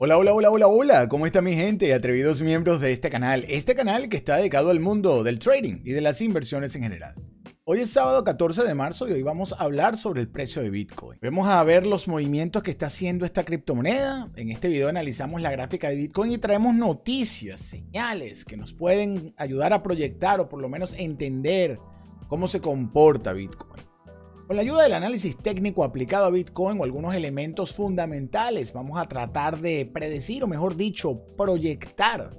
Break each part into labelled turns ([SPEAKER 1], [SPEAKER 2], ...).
[SPEAKER 1] Hola, hola, hola, hola, hola, ¿cómo está mi gente? y Atrevidos miembros de este canal, este canal que está dedicado al mundo del trading y de las inversiones en general. Hoy es sábado 14 de marzo y hoy vamos a hablar sobre el precio de Bitcoin. Vamos a ver los movimientos que está haciendo esta criptomoneda. En este video analizamos la gráfica de Bitcoin y traemos noticias, señales que nos pueden ayudar a proyectar o por lo menos entender cómo se comporta Bitcoin. Con la ayuda del análisis técnico aplicado a Bitcoin o algunos elementos fundamentales, vamos a tratar de predecir o mejor dicho, proyectar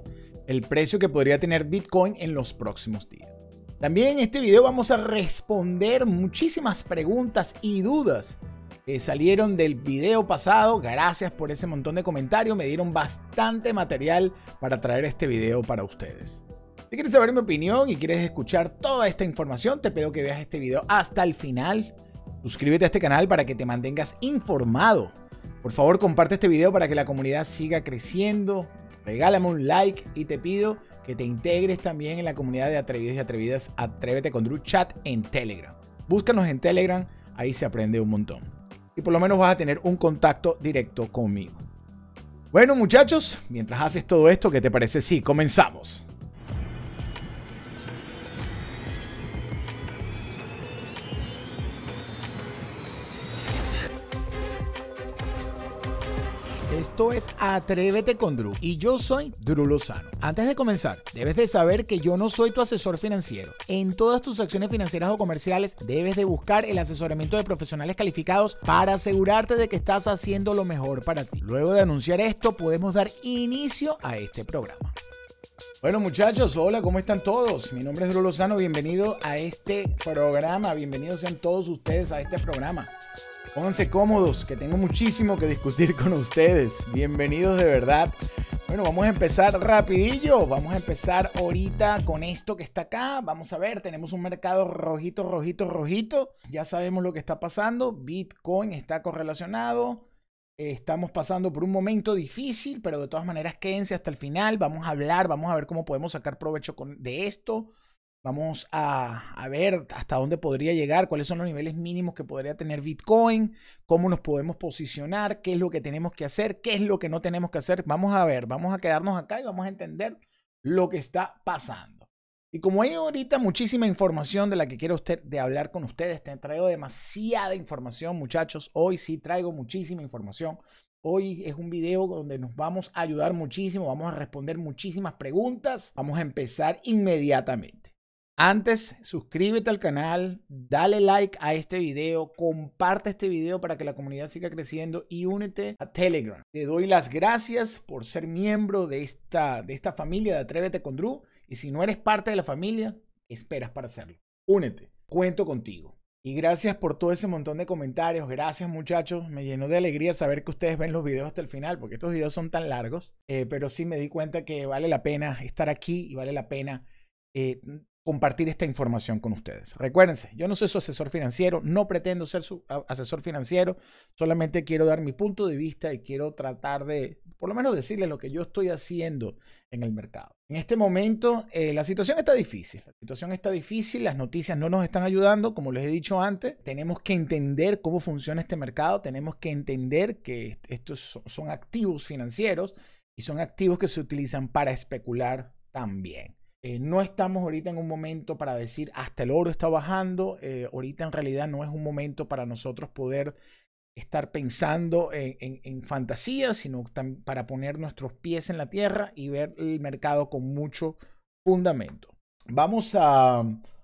[SPEAKER 1] el precio que podría tener Bitcoin en los próximos días. También en este video vamos a responder muchísimas preguntas y dudas que salieron del video pasado. Gracias por ese montón de comentarios, me dieron bastante material para traer este video para ustedes. Si quieres saber mi opinión y quieres escuchar toda esta información, te pido que veas este video hasta el final. Suscríbete a este canal para que te mantengas informado. Por favor, comparte este video para que la comunidad siga creciendo. Regálame un like y te pido que te integres también en la comunidad de atrevidos y atrevidas Atrévete con Chat en Telegram. Búscanos en Telegram, ahí se aprende un montón. Y por lo menos vas a tener un contacto directo conmigo. Bueno, muchachos, mientras haces todo esto, ¿qué te parece? Sí, comenzamos. Esto es Atrévete con Drew y yo soy Drew Lozano. Antes de comenzar, debes de saber que yo no soy tu asesor financiero. En todas tus acciones financieras o comerciales debes de buscar el asesoramiento de profesionales calificados para asegurarte de que estás haciendo lo mejor para ti. Luego de anunciar esto, podemos dar inicio a este programa. Bueno muchachos, hola, ¿cómo están todos? Mi nombre es Drew Lozano, bienvenido a este programa, bienvenidos sean todos ustedes a este programa. Pónganse cómodos, que tengo muchísimo que discutir con ustedes. Bienvenidos de verdad. Bueno, vamos a empezar rapidillo, vamos a empezar ahorita con esto que está acá. Vamos a ver, tenemos un mercado rojito, rojito, rojito. Ya sabemos lo que está pasando, Bitcoin está correlacionado. Estamos pasando por un momento difícil, pero de todas maneras quédense hasta el final. Vamos a hablar, vamos a ver cómo podemos sacar provecho con, de esto. Vamos a, a, ver hasta dónde podría llegar, cuáles son los niveles mínimos que podría tener Bitcoin, cómo nos podemos posicionar, qué es lo que tenemos que hacer, qué es lo que no tenemos que hacer. Vamos a ver, vamos a quedarnos acá y vamos a entender lo que está pasando. Y como hay ahorita muchísima información de la que quiero usted de hablar con ustedes, te traigo demasiada información, muchachos. Hoy sí traigo muchísima información. Hoy es un video donde nos vamos a ayudar muchísimo, vamos a responder muchísimas preguntas. Vamos a empezar inmediatamente. Antes, suscríbete al canal, dale like a este video, comparte este video para que la comunidad siga creciendo y únete a Telegram. Te doy las gracias por ser miembro de esta, de esta familia de Atrévete con Drew. Y si no eres parte de la familia, esperas para hacerlo. Únete, cuento contigo. Y gracias por todo ese montón de comentarios. Gracias muchachos. Me llenó de alegría saber que ustedes ven los videos hasta el final, porque estos videos son tan largos. Eh, pero sí me di cuenta que vale la pena estar aquí y vale la pena eh, compartir esta información con ustedes. Recuérdense, yo no soy su asesor financiero, no pretendo ser su asesor financiero, solamente quiero dar mi punto de vista y quiero tratar de, por lo menos, decirles lo que yo estoy haciendo en el mercado. En este momento, eh, la situación está difícil, la situación está difícil, las noticias no nos están ayudando, como les he dicho antes, tenemos que entender cómo funciona este mercado, tenemos que entender que estos son activos financieros y son activos que se utilizan para especular también. Eh, no estamos ahorita en un momento para decir hasta el oro está bajando. Eh, ahorita en realidad no es un momento para nosotros poder estar pensando en, fantasía sino para poner nuestros pies en la tierra y ver el mercado con mucho fundamento. Vamos a,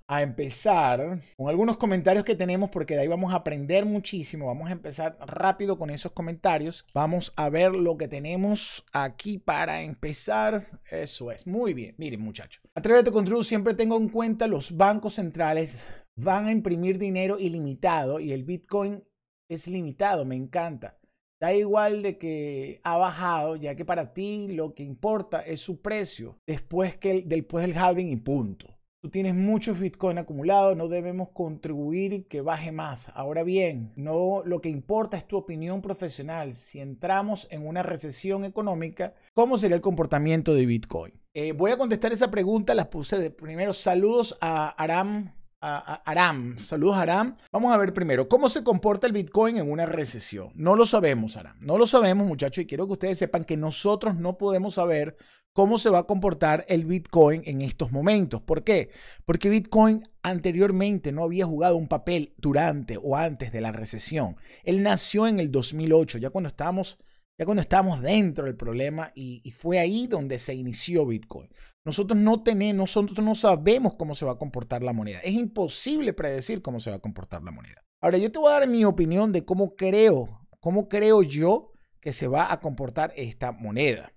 [SPEAKER 1] a empezar con algunos comentarios que tenemos porque de ahí vamos a aprender muchísimo. Vamos a empezar rápido con esos comentarios. Vamos a ver lo que tenemos aquí para empezar. Eso es, muy bien. Miren muchachos, Atrévete con True siempre tengo en cuenta los bancos centrales van a imprimir dinero ilimitado y el Bitcoin es limitado, me encanta. Da igual de que ha bajado, ya que para ti lo que importa es su precio después, que, después del halving y punto tienes muchos Bitcoin acumulados, no debemos contribuir que baje más. Ahora bien, no lo que importa es tu opinión profesional. Si entramos en una recesión económica, ¿cómo sería el comportamiento de Bitcoin? Eh, voy a contestar esa pregunta, las puse de primero. Saludos a Aram a Aram. Saludos, Aram. Vamos a ver primero cómo se comporta el Bitcoin en una recesión. No lo sabemos, Aram. No lo sabemos, muchachos, y quiero que ustedes sepan que nosotros no podemos saber cómo se va a comportar el Bitcoin en estos momentos. ¿Por qué? Porque Bitcoin anteriormente no había jugado un papel durante o antes de la recesión. Él nació en el 2008, ya cuando estábamos, ya cuando dentro del problema y, y fue ahí donde se inició Bitcoin. Nosotros no tenemos, nosotros no sabemos cómo se va a comportar la moneda. Es imposible predecir cómo se va a comportar la moneda. Ahora, yo te voy a dar mi opinión de cómo creo, cómo creo yo que se va a comportar esta moneda.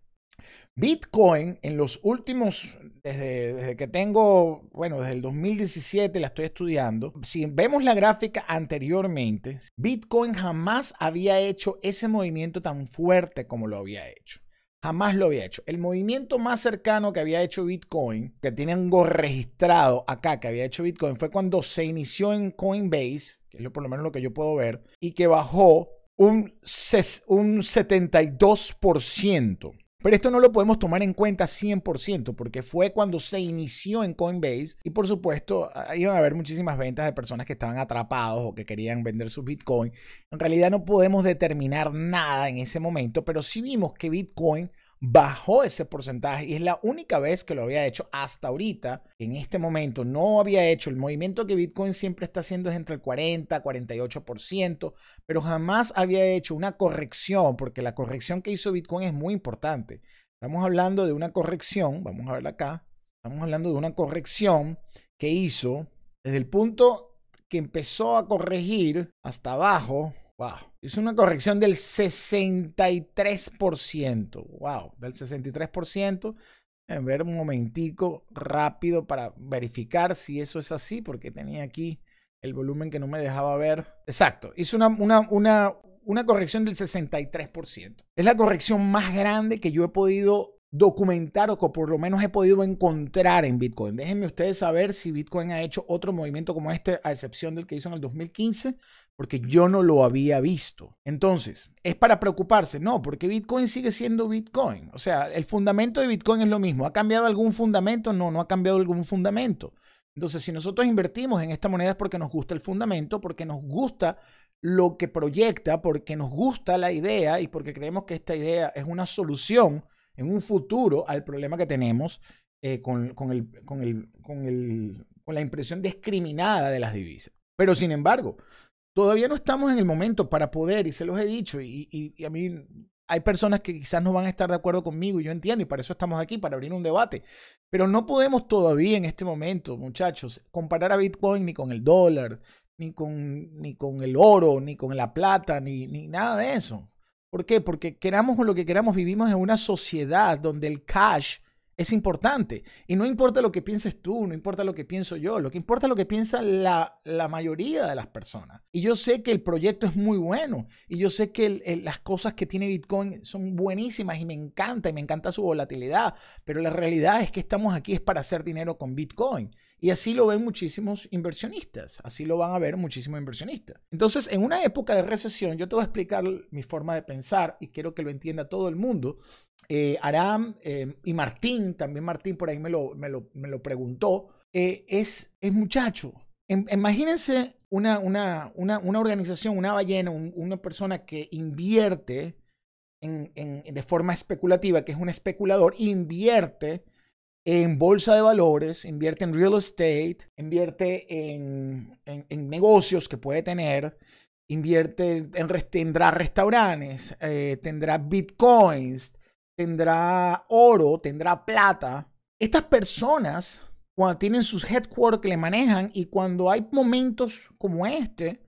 [SPEAKER 1] Bitcoin en los últimos, desde, que tengo, bueno, desde el 2017 la estoy estudiando, si vemos la gráfica anteriormente, Bitcoin jamás había hecho ese movimiento tan fuerte como lo había hecho. Jamás lo había hecho. El movimiento más cercano que había hecho Bitcoin, que tienen registrado acá, que había hecho Bitcoin, fue cuando se inició en Coinbase, que es por lo menos lo que yo puedo ver, y que bajó un, un 72%. Pero esto no lo podemos tomar en cuenta 100% porque fue cuando se inició en Coinbase y por supuesto iban a haber muchísimas ventas de personas que estaban atrapados o que querían vender su Bitcoin. En realidad no podemos determinar nada en ese momento, pero sí vimos que Bitcoin bajó ese porcentaje y es la única vez que lo había hecho hasta ahorita. En este momento no había hecho. El movimiento que Bitcoin siempre está haciendo es entre el 40 48%, pero jamás había hecho una corrección, porque la corrección que hizo Bitcoin es muy importante. Estamos hablando de una corrección, vamos a verla acá. Estamos hablando de una corrección que hizo desde el punto que empezó a corregir hasta abajo. Wow, Hizo una corrección del 63%. Wow, del 63%. En ver un momentico rápido para verificar si eso es así, porque tenía aquí el volumen que no me dejaba ver. Exacto, hizo una, una corrección del 63%. Es la corrección más grande que yo he podido documentar o que por lo menos he podido encontrar en Bitcoin. Déjenme ustedes saber si Bitcoin ha hecho otro movimiento como este, a excepción del que hizo en el 2015, porque yo no lo había visto. Entonces, ¿es para preocuparse? No, porque Bitcoin sigue siendo Bitcoin. O sea, el fundamento de Bitcoin es lo mismo. ¿Ha cambiado algún fundamento? No, no ha cambiado algún fundamento. Entonces, si nosotros invertimos en esta moneda es porque nos gusta el fundamento, porque nos gusta lo que proyecta, porque nos gusta la idea y porque creemos que esta idea es una solución en un futuro al problema que tenemos eh, con, con, con, con la impresión discriminada de las divisas. Pero sin embargo, Todavía no estamos en el momento para poder, y se los he dicho, y, a mí hay personas que quizás no van a estar de acuerdo conmigo, y yo entiendo, y para eso estamos aquí, para abrir un debate. Pero no podemos todavía en este momento, muchachos, comparar a Bitcoin ni con el dólar, ni con, ni con el oro, ni con la plata, ni, ni nada de eso. ¿Por qué? Porque queramos o lo que queramos, vivimos en una sociedad donde el cash es importante. Y no importa lo que pienses tú, no importa lo que pienso yo, lo que importa es lo que piensa la, la mayoría de las personas. Y yo sé que el proyecto es muy bueno y yo sé que las cosas que tiene Bitcoin son buenísimas y me encanta y me encanta su volatilidad, pero la realidad es que estamos aquí es para hacer dinero con Bitcoin. Y así lo ven muchísimos inversionistas, así lo van a ver muchísimos inversionistas. Entonces, en una época de recesión, yo te voy a explicar mi forma de pensar y quiero que lo entienda todo el mundo. Eh, Aram em, y Martín, también Martín por ahí me lo, me me lo preguntó, eh, es, es muchacho. imagínense una, una, una, organización, una ballena, una persona que invierte de forma especulativa, que es un especulador, invierte en bolsa de valores, invierte en real estate, invierte en, negocios que puede tener, invierte en, tendrá restaurantes, eh, tendrá bitcoins, tendrá oro, tendrá plata. Estas personas, cuando tienen sus headquarters que le manejan y cuando hay momentos como este,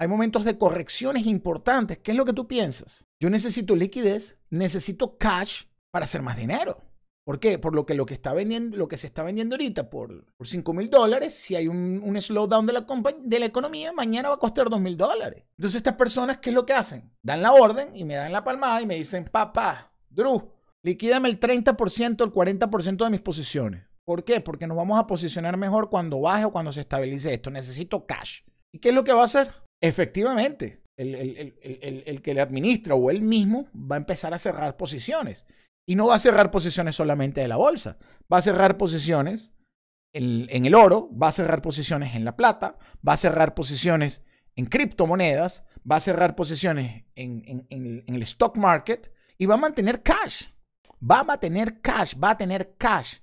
[SPEAKER 1] hay momentos de correcciones importantes. ¿Qué es lo que tú piensas? Yo necesito liquidez, necesito cash para hacer más dinero. ¿Por qué? Por lo que, lo que, está vendiendo, lo que se está vendiendo ahorita por, por 5 mil dólares, si hay un, un slowdown de la, de la economía, mañana va a costar 2 mil dólares. Entonces estas personas, ¿qué es lo que hacen? Dan la orden y me dan la palmada y me dicen, papá, Drew, liquídame el 30%, el 40% de mis posiciones. ¿Por qué? Porque nos vamos a posicionar mejor cuando baje o cuando se estabilice esto. Necesito cash. ¿Y qué es lo que va a hacer? Efectivamente, el, el, el, el, que le administra o él mismo va a empezar a cerrar posiciones. Y no va a cerrar posiciones solamente de la bolsa, va a cerrar posiciones en, el oro, va a cerrar posiciones en la plata, va a cerrar posiciones en criptomonedas, va a cerrar posiciones en el stock market y va a mantener cash. Va a mantener cash, va a tener cash,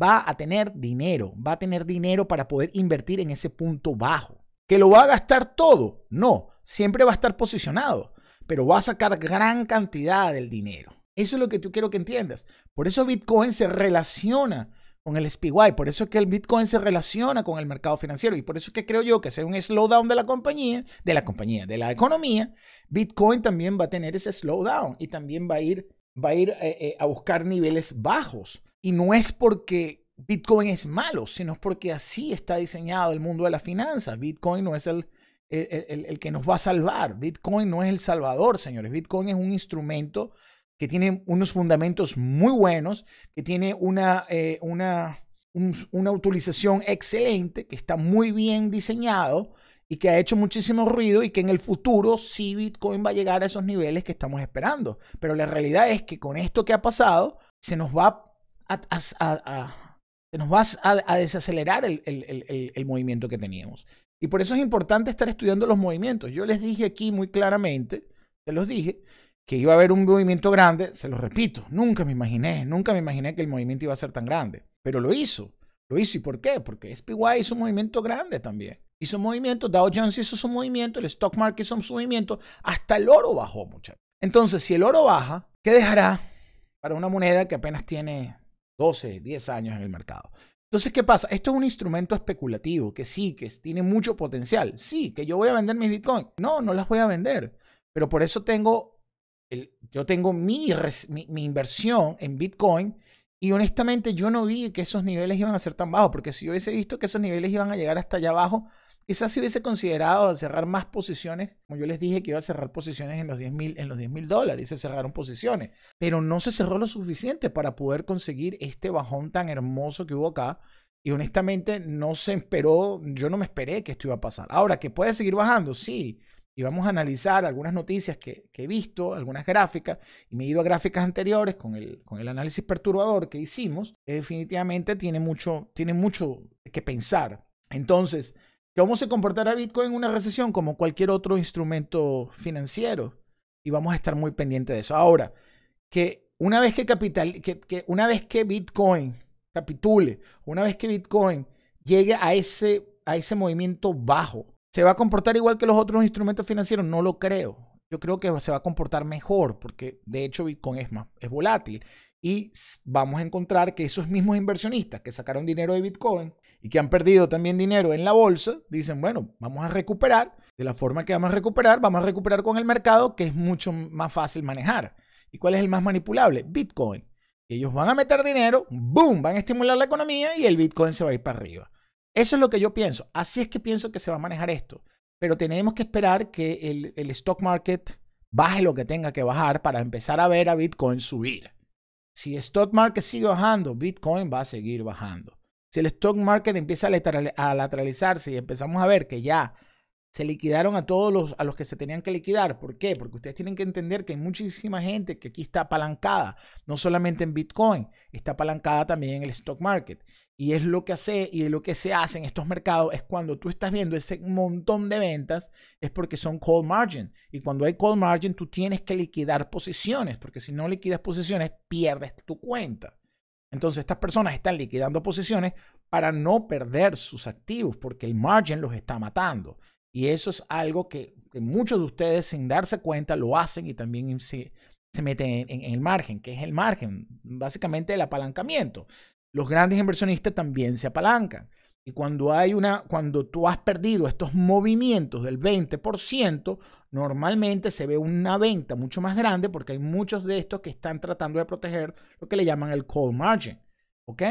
[SPEAKER 1] va a tener dinero, va a tener dinero para poder invertir en ese punto bajo. ¿Que lo va a gastar todo? No, siempre va a estar posicionado, pero va a sacar gran cantidad del dinero. Eso es lo que tú quiero que entiendas. Por eso Bitcoin se relaciona con el SPY, por eso es que el Bitcoin se relaciona con el mercado financiero y por eso es que creo yo que sea un slowdown de la compañía, de la compañía, de la economía, Bitcoin también va a tener ese slowdown y también va a ir, va a, ir eh, eh, a buscar niveles bajos. Y no es porque Bitcoin es malo, sino porque así está diseñado el mundo de las finanzas. Bitcoin no es el, el, que nos va a salvar. Bitcoin no es el salvador, señores. Bitcoin es un instrumento que tiene unos fundamentos muy buenos, que tiene una, eh, una, utilización excelente, que está muy bien diseñado y que ha hecho muchísimo ruido y que en el futuro sí Bitcoin va a llegar a esos niveles que estamos esperando. Pero la realidad es que con esto que ha pasado, se nos va a, nos va a desacelerar el, el movimiento que teníamos. Y por eso es importante estar estudiando los movimientos. Yo les dije aquí muy claramente, se los dije, que iba a haber un movimiento grande, se lo repito, nunca me imaginé, nunca me imaginé que el movimiento iba a ser tan grande, pero lo hizo. Lo hizo y ¿por qué? Porque SPY hizo un movimiento grande también. Hizo un movimiento, Dow Jones hizo su movimiento, el stock market hizo un movimiento, hasta el oro bajó, muchachos. Entonces, si el oro baja, ¿qué dejará para una moneda que apenas tiene 12, 10 años en el mercado? Entonces, ¿qué pasa? Esto es un instrumento especulativo que sí, que tiene mucho potencial. Sí, que yo voy a vender mis bitcoins. No, no las voy a vender. Pero por eso tengo yo tengo mi, inversión en Bitcoin y honestamente yo no vi que esos niveles iban a ser tan bajos, porque si yo hubiese visto que esos niveles iban a llegar hasta allá abajo, quizás si hubiese considerado cerrar más posiciones, como yo les dije que iba a cerrar posiciones en los 10 mil dólares, y se cerraron posiciones, pero no se cerró lo suficiente para poder conseguir este bajón tan hermoso que hubo acá. Y honestamente no se esperó, yo no me esperé que esto iba a pasar. Ahora, que puede seguir bajando, sí, y vamos a analizar algunas noticias que, he visto, algunas gráficas, y me he ido a gráficas anteriores con el, con el análisis perturbador que hicimos, definitivamente tiene mucho, tiene mucho que pensar. Entonces, ¿cómo se comportará Bitcoin en una recesión? Como cualquier otro instrumento financiero. Y vamos a estar muy pendientes de eso. Ahora, que una vez que, capital, que, una vez que Bitcoin capitule, una vez que Bitcoin llegue a ese, a ese movimiento bajo, ¿Se va a comportar igual que los otros instrumentos financieros? No lo creo. Yo creo que se va a comportar mejor porque de hecho Bitcoin es, más, es volátil y vamos a encontrar que esos mismos inversionistas que sacaron dinero de Bitcoin y que han perdido también dinero en la bolsa, dicen, bueno, vamos a recuperar. De la forma que vamos a recuperar, vamos a recuperar con el mercado que es mucho más fácil manejar. ¿Y cuál es el más manipulable? Bitcoin. Ellos van a meter dinero, boom, van a estimular la economía y el Bitcoin se va a ir para arriba. Eso es lo que yo pienso. Así es que pienso que se va a manejar esto. Pero tenemos que esperar que el, stock market baje lo que tenga que bajar para empezar a ver a Bitcoin subir. Si el stock market sigue bajando, Bitcoin va a seguir bajando. Si el stock market empieza a lateralizarse y empezamos a ver que ya se liquidaron a todos los, a los que se tenían que liquidar. ¿Por qué? Porque ustedes tienen que entender que hay muchísima gente que aquí está apalancada, no solamente en Bitcoin, está apalancada también en el stock market. Y es lo que hace y lo que se hace en estos mercados es cuando tú estás viendo ese montón de ventas es porque son call margin y cuando hay call margin tú tienes que liquidar posiciones porque si no liquidas posiciones pierdes tu cuenta. Entonces estas personas están liquidando posiciones para no perder sus activos porque el margin los está matando. Y eso es algo que, muchos de ustedes sin darse cuenta lo hacen y también se, se meten en, el margen, que es el margen, básicamente el apalancamiento los grandes inversionistas también se apalancan. Y cuando, hay una, cuando tú has perdido estos movimientos del 20%, normalmente se ve una venta mucho más grande porque hay muchos de estos que están tratando de proteger lo que le llaman el call margin. ¿Ok?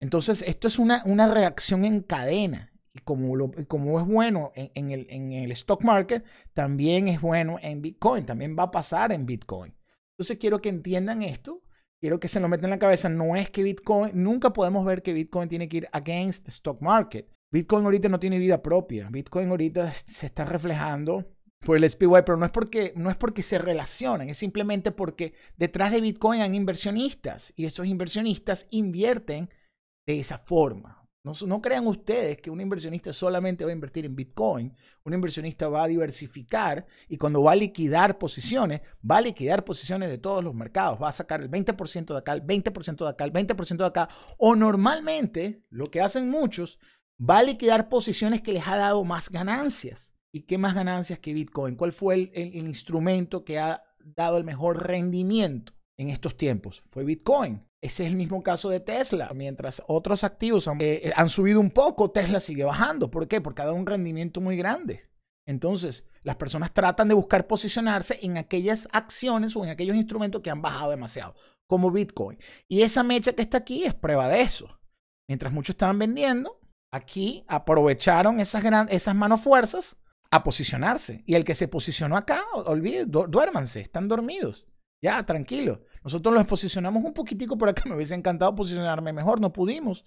[SPEAKER 1] Entonces, esto es una, reacción en cadena. Y como, lo, como es bueno el, en el stock market, también es bueno en Bitcoin. También va a pasar en Bitcoin. Entonces, quiero que entiendan esto quiero que se lo meten en la cabeza, no es que Bitcoin, nunca podemos ver que Bitcoin tiene que ir against the stock market. Bitcoin ahorita no tiene vida propia. Bitcoin ahorita se está reflejando por el SPY, pero no es porque, no es porque se relacionan, es simplemente porque detrás de Bitcoin hay inversionistas y esos inversionistas invierten de esa forma. No, crean ustedes que un inversionista solamente va a invertir en Bitcoin. Un inversionista va a diversificar y cuando va a liquidar posiciones, va a liquidar posiciones de todos los mercados. Va a sacar el 20% de acá, el 20% de acá, el 20% de acá. O normalmente, lo que hacen muchos, va a liquidar posiciones que les ha dado más ganancias. ¿Y qué más ganancias que Bitcoin? ¿Cuál fue el instrumento que ha dado el mejor rendimiento en estos tiempos? Fue Bitcoin. Ese es el mismo caso de Tesla. Mientras otros activos eh, eh, han, subido un poco, Tesla sigue bajando. ¿Por qué? Porque ha dado un rendimiento muy grande. Entonces, las personas tratan de buscar posicionarse en aquellas acciones o en aquellos instrumentos que han bajado demasiado, como Bitcoin. Y esa mecha que está aquí es prueba de eso. Mientras muchos estaban vendiendo, aquí aprovecharon esas, gran, esas manos fuerzas a posicionarse. Y el que se posicionó acá, olvide, duérmanse, están dormidos. Ya, tranquilos. Nosotros los posicionamos un poquitico por acá. Me hubiese encantado posicionarme mejor, no pudimos.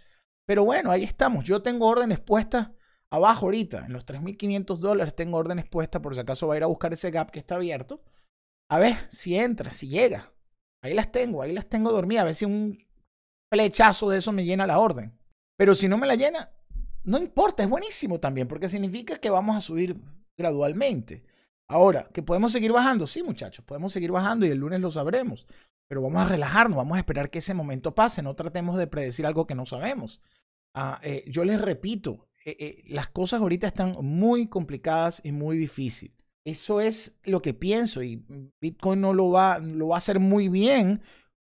[SPEAKER 1] Pero bueno, ahí estamos. Yo tengo órdenes puestas abajo ahorita. En los 3.500 dólares tengo órdenes puestas por si acaso va a ir a buscar ese gap que está abierto. A ver si entra, si llega. Ahí las tengo, ahí las tengo dormidas. A ver si un flechazo de eso me llena la orden. Pero si no me la llena, no importa, es buenísimo también, porque significa que vamos a subir gradualmente. Ahora, ¿que podemos seguir bajando? Sí, muchachos, podemos seguir bajando y el lunes lo sabremos. Pero vamos a relajarnos, vamos a esperar que ese momento pase, no tratemos de predecir algo que no sabemos. Ah, eh, yo les repito, eh, eh, las cosas ahorita están muy complicadas y muy difíciles. Eso es lo que pienso y Bitcoin no lo va, lo va a hacer muy bien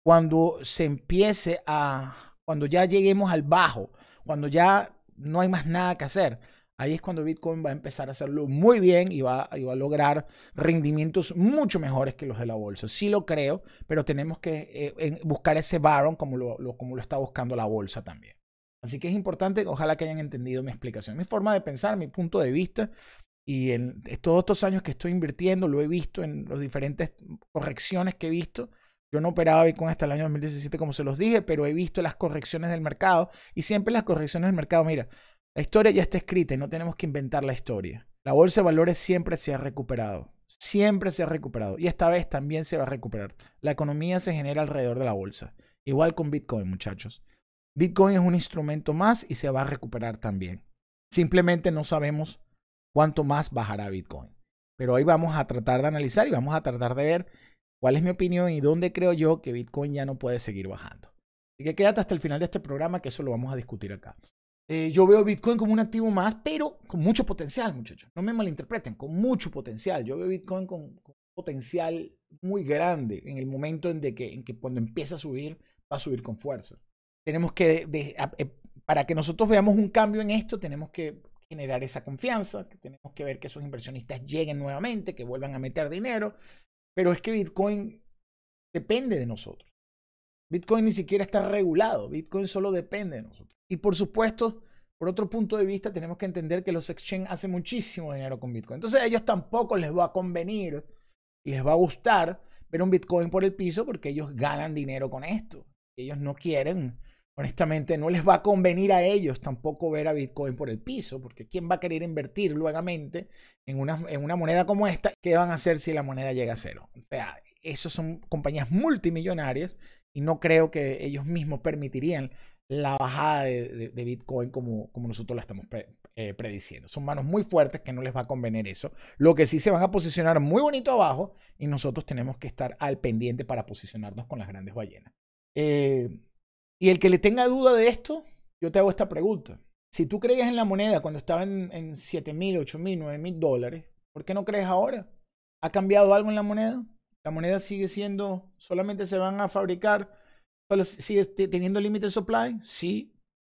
[SPEAKER 1] cuando se empiece a, cuando ya lleguemos al bajo, cuando ya no hay más nada que hacer. Ahí es cuando Bitcoin va a empezar a hacerlo muy bien y va, va a lograr rendimientos mucho mejores que los de la bolsa. Sí lo creo, pero tenemos que eh, buscar ese barón como lo, como lo está buscando la bolsa también. Así que es importante, ojalá que hayan entendido mi explicación, mi forma de pensar, mi punto de vista. Y en todos estos años que estoy invirtiendo, lo he visto en las diferentes correcciones que he visto. Yo no operaba Bitcoin hasta el año 2017, como se los dije, pero he visto las correcciones del mercado y siempre las correcciones del mercado, mira, la historia ya está escrita y no tenemos que inventar la historia. La bolsa de valores siempre se ha recuperado. Siempre se ha recuperado. Y esta vez también se va a recuperar. La economía se genera alrededor de la bolsa. Igual con Bitcoin, muchachos. Bitcoin es un instrumento más y se va a recuperar también. Simplemente no sabemos cuánto más bajará Bitcoin. Pero hoy vamos a tratar de analizar y vamos a tratar de ver cuál es mi opinión y dónde creo yo que Bitcoin ya no puede seguir bajando. Así que quédate hasta el final de este programa que eso lo vamos a discutir acá. Eh, yo veo Bitcoin como un activo más, pero con mucho potencial, muchachos. No me malinterpreten, con mucho potencial. Yo veo Bitcoin con, con potencial muy grande en el momento en, que, cuando empieza a subir, va a subir con fuerza. Tenemos que, eh, para que nosotros veamos un cambio en esto, tenemos que generar esa confianza, que tenemos que ver que esos inversionistas lleguen nuevamente, que vuelvan a meter dinero. Pero es que Bitcoin depende de nosotros. Bitcoin ni siquiera está regulado, Bitcoin solo depende de nosotros. Y por supuesto, por otro punto de vista, tenemos que entender que los exchange hacen muchísimo dinero con Bitcoin. Entonces a ellos tampoco les va a convenir, les va a gustar ver un Bitcoin por el piso porque ellos ganan dinero con esto. Ellos no quieren, honestamente, no les va a convenir a ellos tampoco ver a Bitcoin por el piso, porque ¿quién va a querer invertir nuevamente en una, en una moneda como esta? ¿Qué van a hacer si la moneda llega a cero? O sea, esas son compañías multimillonarias y no creo que ellos mismos permitirían la bajada de, Bitcoin como, como nosotros la estamos eh, prediciendo. Son manos muy fuertes que no les va a convenir eso. Lo que sí se van a posicionar muy bonito abajo y nosotros tenemos que estar al pendiente para posicionarnos con las grandes ballenas. Eh, y el que le tenga duda de esto, yo te hago esta pregunta. Si tú creías en la moneda cuando estaba en, en 8000 mil, mil, mil dólares, ¿por qué no crees ahora? ¿Ha cambiado algo en la moneda? La moneda sigue siendo, solamente se van a fabricar ¿Sigue teniendo límite de supply? Sí,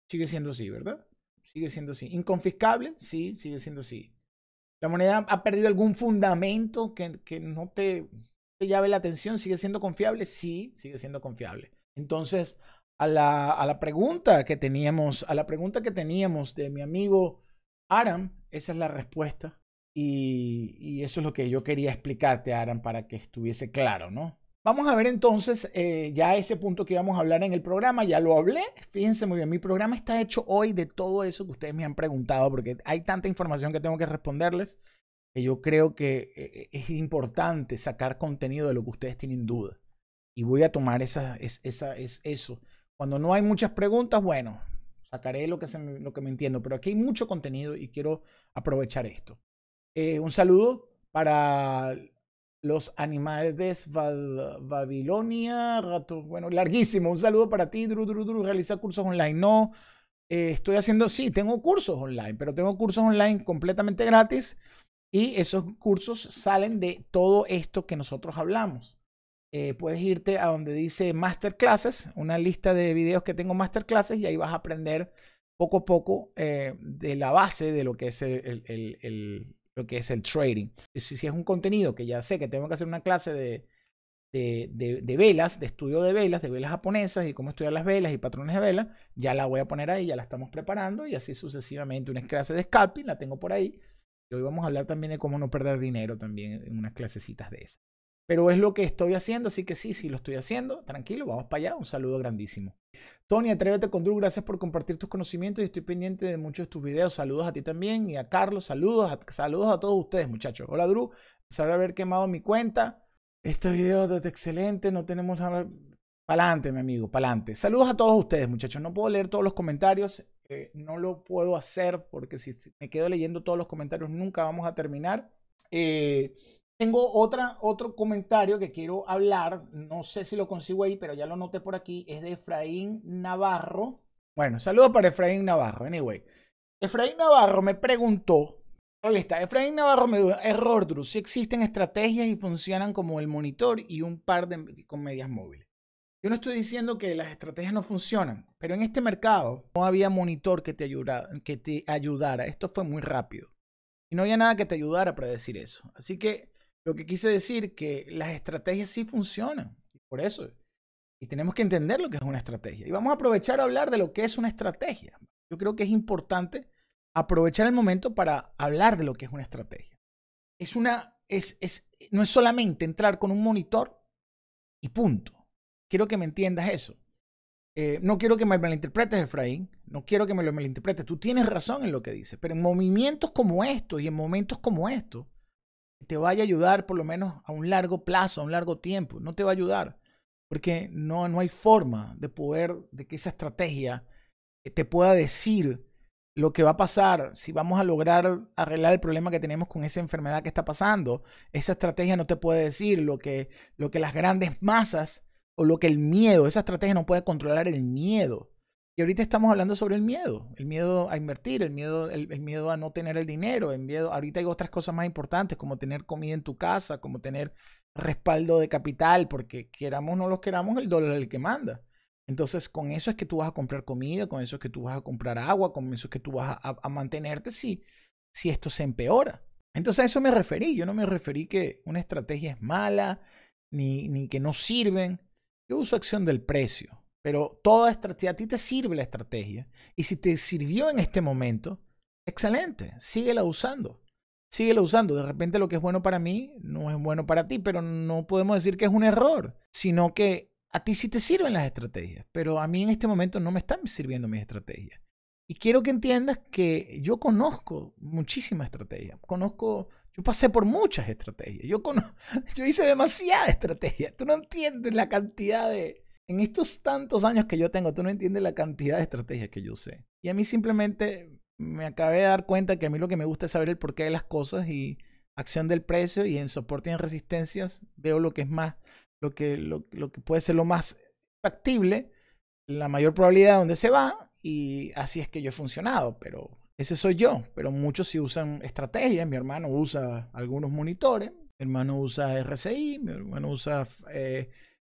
[SPEAKER 1] sigue siendo así, ¿verdad? Sigue siendo así. ¿Inconfiscable? Sí, sigue siendo así. ¿La moneda ha perdido algún fundamento que, no te, llave la atención? ¿Sigue siendo confiable? Sí, sigue siendo confiable. Entonces, a la, pregunta que teníamos, a la pregunta que teníamos de mi amigo Aram, esa es la respuesta. Y, y, eso es lo que yo quería explicarte, Aram, para que estuviese claro, ¿no? Vamos a ver entonces eh, ya ese punto que íbamos a hablar en el programa, ya lo hablé, fíjense muy bien, mi programa está hecho hoy de todo eso que ustedes me han preguntado, porque hay tanta información que tengo que responderles, que yo creo que eh, eh, es importante sacar contenido de lo que ustedes tienen duda. Y voy a tomar esa, esa, es, eso. Cuando no hay muchas preguntas, bueno, sacaré lo que, se, lo que me entiendo, pero aquí hay mucho contenido y quiero aprovechar esto. un saludo para los animales de Babilonia, rato, bueno, larguísimo. Un saludo para ti, Dru, Dru, Dru, realiza cursos online. No, eh, estoy haciendo, sí, tengo cursos online, pero tengo cursos online completamente gratis y esos cursos salen de todo esto que nosotros hablamos. Eh, puedes irte a donde dice masterclasses, una lista de videos que tengo masterclasses y ahí vas a aprender poco a poco eh, de la base de lo que es el, lo que es el trading. Si, es un contenido que ya sé que tengo que hacer una clase de, de, de, velas, de estudio de velas, de velas japonesas y cómo estudiar las velas y patrones de velas, ya la voy a poner ahí, ya la estamos preparando y así sucesivamente. Una clase de scalping la tengo por ahí. Y hoy vamos a hablar también de cómo no perder dinero también en unas clasecitas de esas. Pero es lo que estoy haciendo, así que sí, sí lo estoy haciendo. Tranquilo, vamos para allá. Un saludo grandísimo. Tony, atrévete con Drew. Gracias por compartir tus conocimientos y estoy pendiente de muchos de tus videos. Saludos a ti también y a Carlos. Saludos a, saludos a todos ustedes, muchachos. Hola, Drew. A haber quemado mi cuenta, este video es excelente. No tenemos nada. Pa'lante, mi amigo, pa'lante. Saludos a todos ustedes, muchachos. No puedo leer todos los comentarios. Eh, no lo puedo hacer porque si me quedo leyendo todos los comentarios nunca vamos a terminar. Eh, tengo otra, otro comentario que quiero hablar, no sé si lo consigo ahí, pero ya lo noté por aquí, es de Efraín Navarro. Bueno, saludo para Efraín Navarro, anyway. Efraín Navarro me preguntó, ahí está, Efraín Navarro me dijo, error, Drew, si existen estrategias y funcionan como el monitor y un par de con medias móviles. Yo no estoy diciendo que las estrategias no funcionan, pero en este mercado no había monitor que te, ayudara, que te ayudara. Esto fue muy rápido. Y no había nada que te ayudara a predecir eso. Así que lo que quise decir que las estrategias sí funcionan. Por eso. Y tenemos que entender lo que es una estrategia. Y vamos a aprovechar a hablar de lo que es una estrategia. Yo creo que es importante aprovechar el momento para hablar de lo que es una estrategia. Es una, es, no es solamente entrar con un monitor y punto. Quiero que me entiendas eso. Eh, no quiero que me malinterpretes, Efraín. No quiero que me lo malinterpretes. Tú tienes razón en lo que dices. Pero en movimientos como estos y en momentos como estos, te vaya a ayudar por lo menos a un largo plazo, a un largo tiempo. No te va a ayudar porque no, no hay forma de poder, de que esa estrategia eh, te pueda decir lo que va a pasar, si vamos a lograr arreglar el problema que tenemos con esa enfermedad que está pasando, esa estrategia no te puede decir lo que, lo que las grandes masas o lo que el miedo, esa estrategia no puede controlar el miedo. Y ahorita estamos hablando sobre el miedo, el miedo a invertir, el miedo, el, miedo a no tener el dinero, el miedo, ahorita hay otras cosas más importantes como tener comida en tu casa, como tener respaldo de capital, porque queramos o no los queramos, el dólar es el que manda. Entonces, con eso es que tú vas a comprar comida, con eso es que tú vas a comprar agua, con eso es que tú vas a, mantenerte si, si esto se empeora. Entonces a eso me referí, yo no me referí que una estrategia es mala, ni, ni que no sirven. Yo uso acción del precio pero toda estrategia, a ti te sirve la estrategia. Y si te sirvió en este momento, excelente, síguela usando. Síguela usando. De repente lo que es bueno para mí no es bueno para ti, pero no podemos decir que es un error, sino que a ti sí te sirven las estrategias, pero a mí en este momento no me están sirviendo mis estrategias. Y quiero que entiendas que yo conozco muchísimas estrategias. Conozco, yo pasé por muchas estrategias. Yo, conozco, yo hice demasiada estrategia. Tú no entiendes la cantidad de, en estos tantos años que yo tengo, tú no entiendes la cantidad de estrategias que yo sé. Y a mí simplemente me acabé de dar cuenta que a mí lo que me gusta es saber el porqué de las cosas y acción del precio y en soporte y en resistencias veo lo que es más, lo que, lo, que puede ser lo más factible, la mayor probabilidad de dónde se va y así es que yo he funcionado, pero ese soy yo, pero muchos sí usan estrategias, mi hermano usa algunos monitores, mi hermano usa RCI, mi hermano usa... Eh,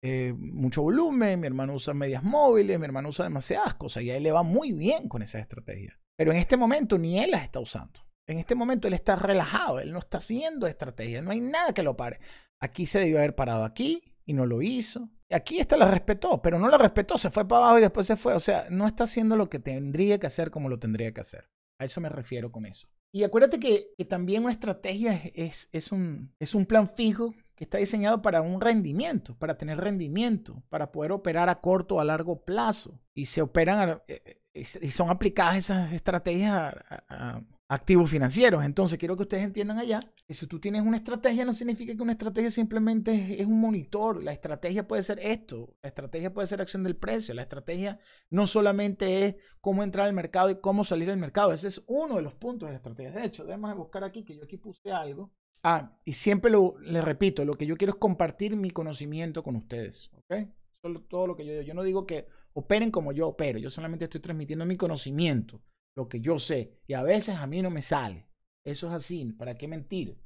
[SPEAKER 1] eh, mucho volumen, mi hermano usa medias móviles, mi hermano usa demasiadas cosas y a él le va muy bien con esas estrategias. Pero en este momento ni él las está usando. En este momento él está relajado, él no está haciendo estrategia no hay nada que lo pare. Aquí se debió haber parado aquí y no lo hizo. Aquí esta la respetó, pero no la respetó, se fue para abajo y después se fue. O sea, no está haciendo lo que tendría que hacer como lo tendría que hacer. A eso me refiero con eso. Y acuérdate que, también una estrategia es, un, es un plan fijo que está diseñado para un rendimiento, para tener rendimiento, para poder operar a corto o a largo plazo. Y se operan eh, eh, y son aplicadas esas estrategias a, activos financieros. Entonces, quiero que ustedes entiendan allá que si tú tienes una estrategia, no significa que una estrategia simplemente es, un monitor. La estrategia puede ser esto, la estrategia puede ser acción del precio, la estrategia no solamente es cómo entrar al mercado y cómo salir del mercado. Ese es uno de los puntos de la estrategia. De hecho, debemos buscar aquí, que yo aquí puse algo Ah, y siempre lo, le repito, lo que yo quiero es compartir mi conocimiento con ustedes, ¿ok? solo todo lo que yo Yo no digo que operen como yo opero, yo solamente estoy transmitiendo mi conocimiento, lo que yo sé, y a veces a mí no me sale. Eso es así, ¿para qué mentir?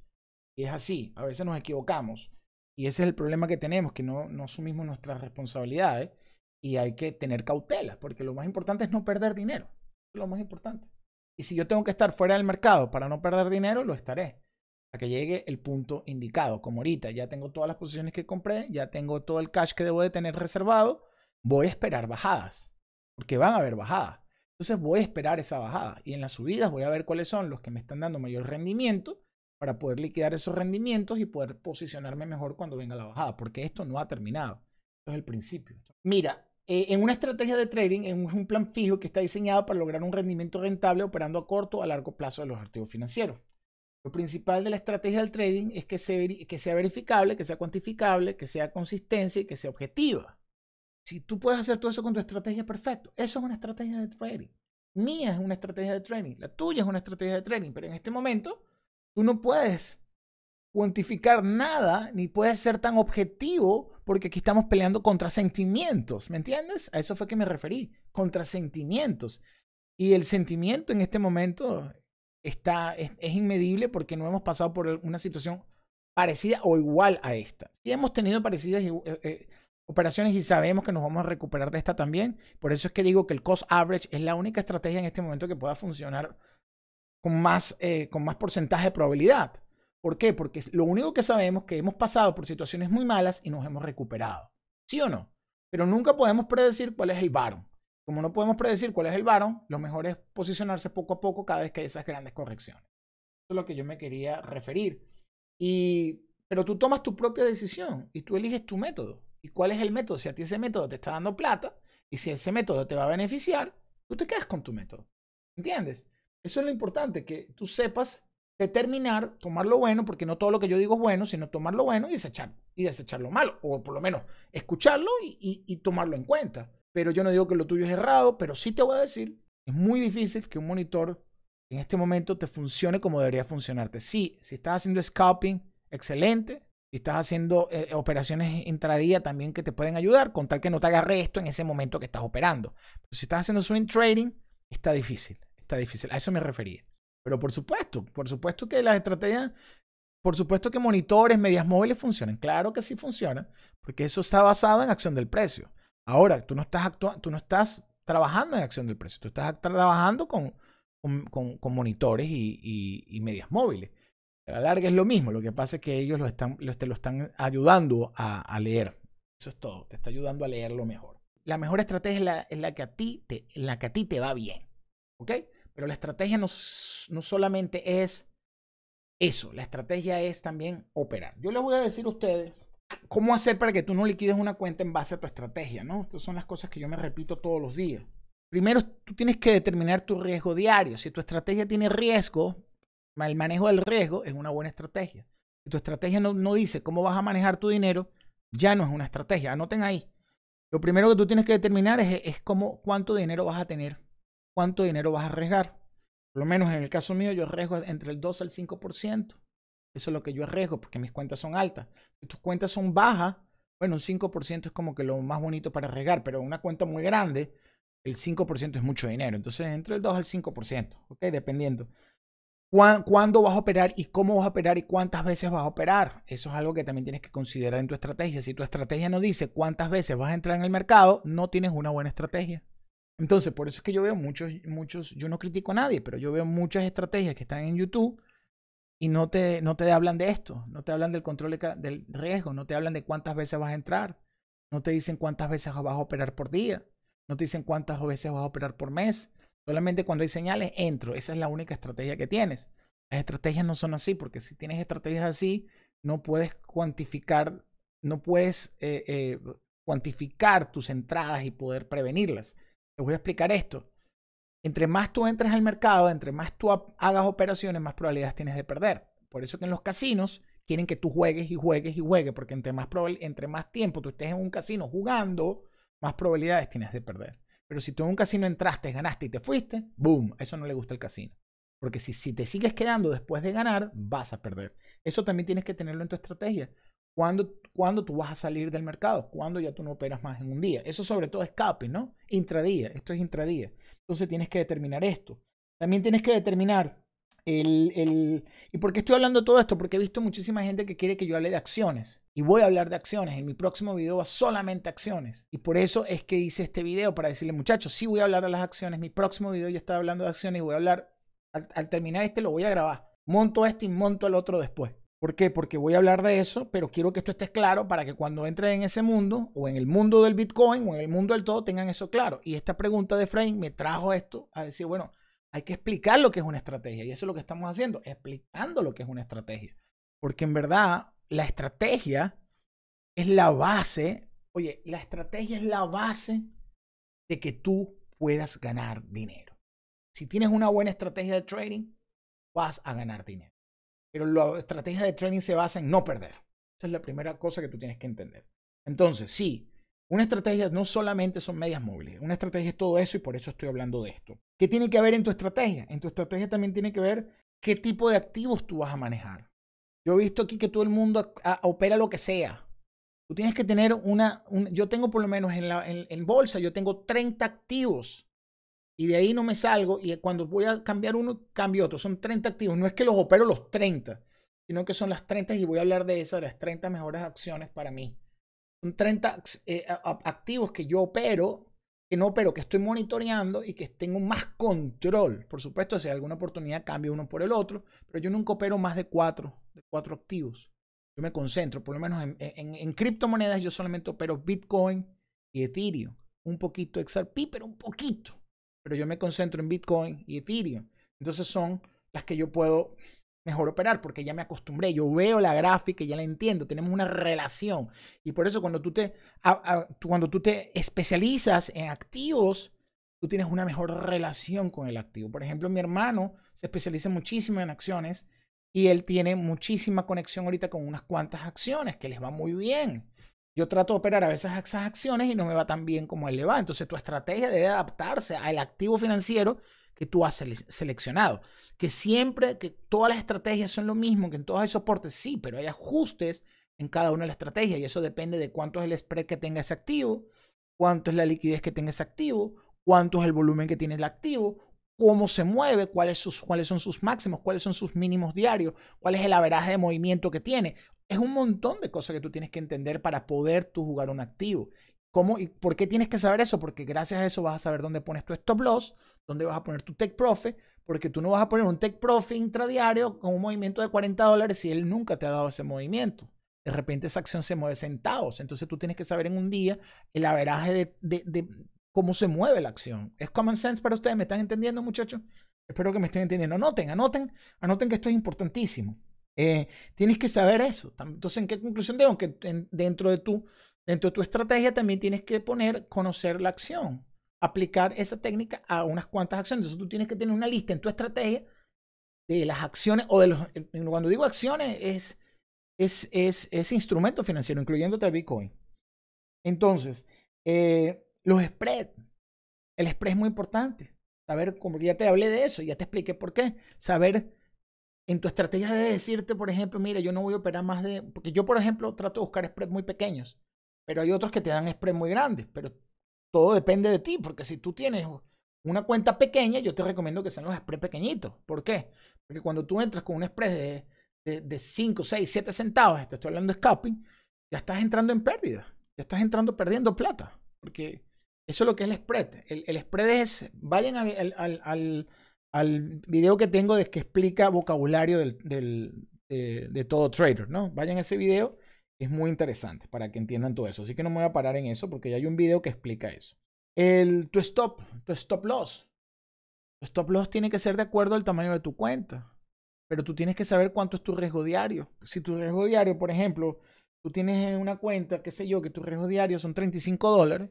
[SPEAKER 1] es así, a veces nos equivocamos. Y ese es el problema que tenemos, que no, no asumimos nuestras responsabilidades y hay que tener cautela, porque lo más importante es no perder dinero. es lo más importante. Y si yo tengo que estar fuera del mercado para no perder dinero, lo estaré a que llegue el punto indicado. Como ahorita ya tengo todas las posiciones que compré, ya tengo todo el cash que debo de tener reservado, voy a esperar bajadas, porque van a haber bajadas. Entonces voy a esperar esa bajada y en las subidas voy a ver cuáles son los que me están dando mayor rendimiento para poder liquidar esos rendimientos y poder posicionarme mejor cuando venga la bajada, porque esto no ha terminado. Esto es el principio. Mira, eh, en una estrategia de trading es un plan fijo que está diseñado para lograr un rendimiento rentable operando a corto o a largo plazo de los activos financieros. Lo principal de la estrategia del trading es que, sea verificable, que sea cuantificable, que sea consistencia y que sea objetiva. Si tú puedes hacer todo eso con tu estrategia, perfecto. Eso es una estrategia de trading. Mía es una estrategia de trading. La tuya es una estrategia de trading. Pero en este momento, tú no puedes cuantificar nada ni puedes ser tan objetivo porque aquí estamos peleando contra sentimientos. ¿Me entiendes? A eso fue que me referí. Contra sentimientos. Y el sentimiento en este momento está, es, inmedible porque no hemos pasado por una situación parecida o igual a esta. Y hemos tenido parecidas eh, eh, operaciones y sabemos que nos vamos a recuperar de esta también. Por eso es que digo que el cost average es la única estrategia en este momento que pueda funcionar con más, eh, con más porcentaje de probabilidad. ¿Por qué? Porque lo único que sabemos que hemos pasado por situaciones muy malas y nos hemos recuperado. ¿Sí o no? Pero nunca podemos predecir cuál es el varón. Como no podemos predecir cuál es el varón, lo mejor es posicionarse poco a poco cada vez que hay esas grandes correcciones. Eso es lo que yo me quería referir. pero tú tomas tu propia decisión y tú eliges tu método. ¿Y cuál es el método? Si a ti ese método te está dando plata y si ese método te va a beneficiar, tú te quedas con tu método. ¿Entiendes? Eso es lo importante, que tú sepas determinar, tomar lo bueno, porque no todo lo que yo digo es bueno, sino tomar lo bueno y desechar, y desechar lo malo, o por lo menos escucharlo y tomarlo en cuenta pero yo no digo que lo tuyo es errado, pero sí te voy a decir, es muy difícil que un monitor en este momento te funcione como debería funcionarte. Sí, si estás haciendo scalping, excelente. Si estás haciendo eh, operaciones intradía también que te pueden ayudar, con tal que no te agarre esto en ese momento que estás operando. si estás haciendo swing trading, está difícil, está difícil. A eso me refería. Pero por supuesto, por supuesto que las estrategias, por supuesto que monitores, medias móviles funcionan. Claro que sí funcionan, porque eso está basado en acción del precio. Ahora, tú no estás tú no estás trabajando en acción del precio, tú estás trabajando con, con, monitores y, medias móviles. A la larga es lo mismo, lo que pasa es que ellos te lo están ayudando a, leer. Eso es todo, te está ayudando a leer lo mejor. La mejor estrategia es la, que, a ti te, la que a ti te va bien, ¿ok? Pero la estrategia no, no solamente es eso, la estrategia es también operar. Yo les voy a decir a ustedes ¿Cómo hacer para que tú no liquides una cuenta en base a tu estrategia? ¿no? Estas son las cosas que yo me repito todos los días. Primero, tú tienes que determinar tu riesgo diario. Si tu estrategia tiene riesgo, el manejo del riesgo es una buena estrategia. Si tu estrategia no, dice cómo vas a manejar tu dinero, ya no es una estrategia. Anoten ahí. Lo primero que tú tienes que determinar es, cómo, cuánto dinero vas a tener, cuánto dinero vas a arriesgar. Por lo menos en el caso mío, yo arriesgo entre el 2 al 5%. Eso es lo que yo arriesgo porque mis cuentas son altas. Si tus cuentas son bajas, bueno, un 5% es como que lo más bonito para arriesgar, pero una cuenta muy grande, el 5% es mucho dinero. Entonces, entre el 2 al 5%, ¿ok? Dependiendo. ¿Cuándo vas a operar y cómo vas a operar y cuántas veces vas a operar? Eso es algo que también tienes que considerar en tu estrategia. Si tu estrategia no dice cuántas veces vas a entrar en el mercado, no tienes una buena estrategia. Entonces, por eso es que yo veo muchos, muchos, yo no critico a nadie, pero yo veo muchas estrategias que están en YouTube y no te, no te hablan de esto, no te hablan del control del riesgo, no te hablan de cuántas veces vas a entrar, no te dicen cuántas veces vas a operar por día, no te dicen cuántas veces vas a operar por mes. Solamente cuando hay señales, entro. Esa es la única estrategia que tienes. Las estrategias no son así, porque si tienes estrategias así, no puedes cuantificar, no puedes eh, eh, cuantificar tus entradas y poder prevenirlas. Te voy a explicar esto. Entre más tú entras al mercado, entre más tú hagas operaciones, más probabilidades tienes de perder. Por eso que en los casinos quieren que tú juegues y juegues y juegues, porque entre más, entre más tiempo tú estés en un casino jugando, más probabilidades tienes de perder. Pero si tú en un casino entraste, ganaste y te fuiste, boom, eso no le gusta el casino. Porque si, si te sigues quedando después de ganar, vas a perder. Eso también tienes que tenerlo en tu estrategia. ¿Cuándo, tú vas a salir del mercado? ¿Cuándo ya tú no operas más en un día? Eso sobre todo es ¿no? Intradía, esto es intradía. Entonces tienes que determinar esto. También tienes que determinar el, ¿Y por qué estoy hablando de todo esto? Porque he visto muchísima gente que quiere que yo hable de acciones. Y voy a hablar de acciones. En mi próximo video va solamente acciones. Y por eso es que hice este video para decirle, muchachos, sí voy a hablar de las acciones. Mi próximo video ya está hablando de acciones y voy a hablar, al terminar este lo voy a grabar. Monto este y monto el otro después. ¿Por qué? Porque voy a hablar de eso, pero quiero que esto esté claro para que cuando entren en ese mundo, o en el mundo del Bitcoin, o en el mundo del todo, tengan eso claro. Y esta pregunta de Frame me trajo esto a decir, bueno, hay que explicar lo que es una estrategia. Y eso es lo que estamos haciendo, explicando lo que es una estrategia. Porque en verdad, la estrategia es la base, oye, la estrategia es la base de que tú puedas ganar dinero. Si tienes una buena estrategia de trading, vas a ganar dinero. Pero la estrategia de trading se basa en no perder. Esa es la primera cosa que tú tienes que entender. Entonces, sí, una estrategia no solamente son medias móviles. Una estrategia es todo eso y por eso estoy hablando de esto. ¿Qué tiene que ver en tu estrategia? En tu estrategia también tiene que ver qué tipo de activos tú vas a manejar. Yo he visto aquí que todo el mundo opera lo que sea. Tú tienes que tener una, yo tengo por lo menos en, la, en bolsa, yo tengo 30 activos y de ahí no me salgo y cuando voy a cambiar uno, cambio otro. Son 30 activos. No es que los opero los 30, sino que son las 30 y voy a hablar de esas, las 30 mejores acciones para mí. Son 30 eh, activos que yo opero, que no opero, que estoy monitoreando y que tengo más control. Por supuesto, si hay alguna oportunidad cambio uno por el otro, pero yo nunca opero más de cuatro, de cuatro activos. Yo me concentro, por lo menos en, en criptomonedas yo solamente opero Bitcoin y Ethereum. Un poquito XRP, pero un poquito pero yo me concentro en Bitcoin y Ethereum. Entonces son las que yo puedo mejor operar porque ya me acostumbré, yo veo la gráfica, ya la entiendo, tenemos una relación. Y por eso cuando tú te, cuando tú te especializas en activos, tú tienes una mejor relación con el activo. Por ejemplo, mi hermano se especializa muchísimo en acciones y él tiene muchísima conexión ahorita con unas cuantas acciones que les va muy bien. Yo trato de operar a veces esas acciones y no me va tan bien como él le va. Entonces tu estrategia debe adaptarse al activo financiero que tú has seleccionado. Que siempre, que todas las estrategias son lo mismo, que en todos hay soportes, sí, pero hay ajustes en cada una de las estrategias y eso depende de cuánto es el spread que tenga ese activo, cuánto es la liquidez que tenga ese activo, cuánto es el volumen que tiene el activo, cómo se mueve, cuáles, sus, cuáles son sus máximos, cuáles son sus mínimos diarios, cuál es el averaje de movimiento que tiene es un montón de cosas que tú tienes que entender para poder tú jugar un activo. ¿Cómo y por qué tienes que saber eso? Porque gracias a eso vas a saber dónde pones tu stop loss, dónde vas a poner tu tech profit, porque tú no vas a poner un take profit intradiario con un movimiento de 40 dólares si él nunca te ha dado ese movimiento. De repente esa acción se mueve centavos. Entonces tú tienes que saber en un día el averaje de cómo se mueve la acción. ¿Es common sense para ustedes? ¿Me están entendiendo, muchachos? Espero que me estén entendiendo. Anoten, anoten, anoten que esto es importantísimo. Eh, tienes que saber eso. Entonces, ¿en qué conclusión tengo? Que dentro, de tu, dentro de tu estrategia también tienes que poner, conocer la acción, aplicar esa técnica a unas cuantas acciones. Entonces, tú tienes que tener una lista en tu estrategia de las acciones o de los... Eh, cuando digo acciones es, es, es, es instrumento financiero, incluyéndote a Bitcoin. Entonces, eh, los spreads. El spread es muy importante. Saber, como ya te hablé de eso, ya te expliqué por qué. Saber en tu estrategia de decirte, por ejemplo, mira, yo no voy a operar más de. Porque yo, por ejemplo, trato de buscar spreads muy pequeños, pero hay otros que te dan spreads muy grandes, pero todo depende de ti, porque si tú tienes una cuenta pequeña, yo te recomiendo que sean los spreads pequeñitos. ¿Por qué? Porque cuando tú entras con un spread de, de, 5, 6, 7 centavos, te estoy hablando de scalping, ya estás entrando en pérdida, ya estás entrando perdiendo plata, porque eso es lo que es el spread. El, spread es, vayan al al video que tengo de que explica vocabulario eh, de, todo trader, ¿no? Vayan a ese video, es muy interesante para que entiendan todo eso. Así que no me voy a parar en eso porque ya hay un video que explica eso. El, tu stop, tu stop loss. Tu stop loss tiene que ser de acuerdo al tamaño de tu cuenta. Pero tú tienes que saber cuánto es tu riesgo diario. Si tu riesgo diario, por ejemplo, tú tienes en una cuenta, qué sé yo, que tu riesgo diario son 35 dólares,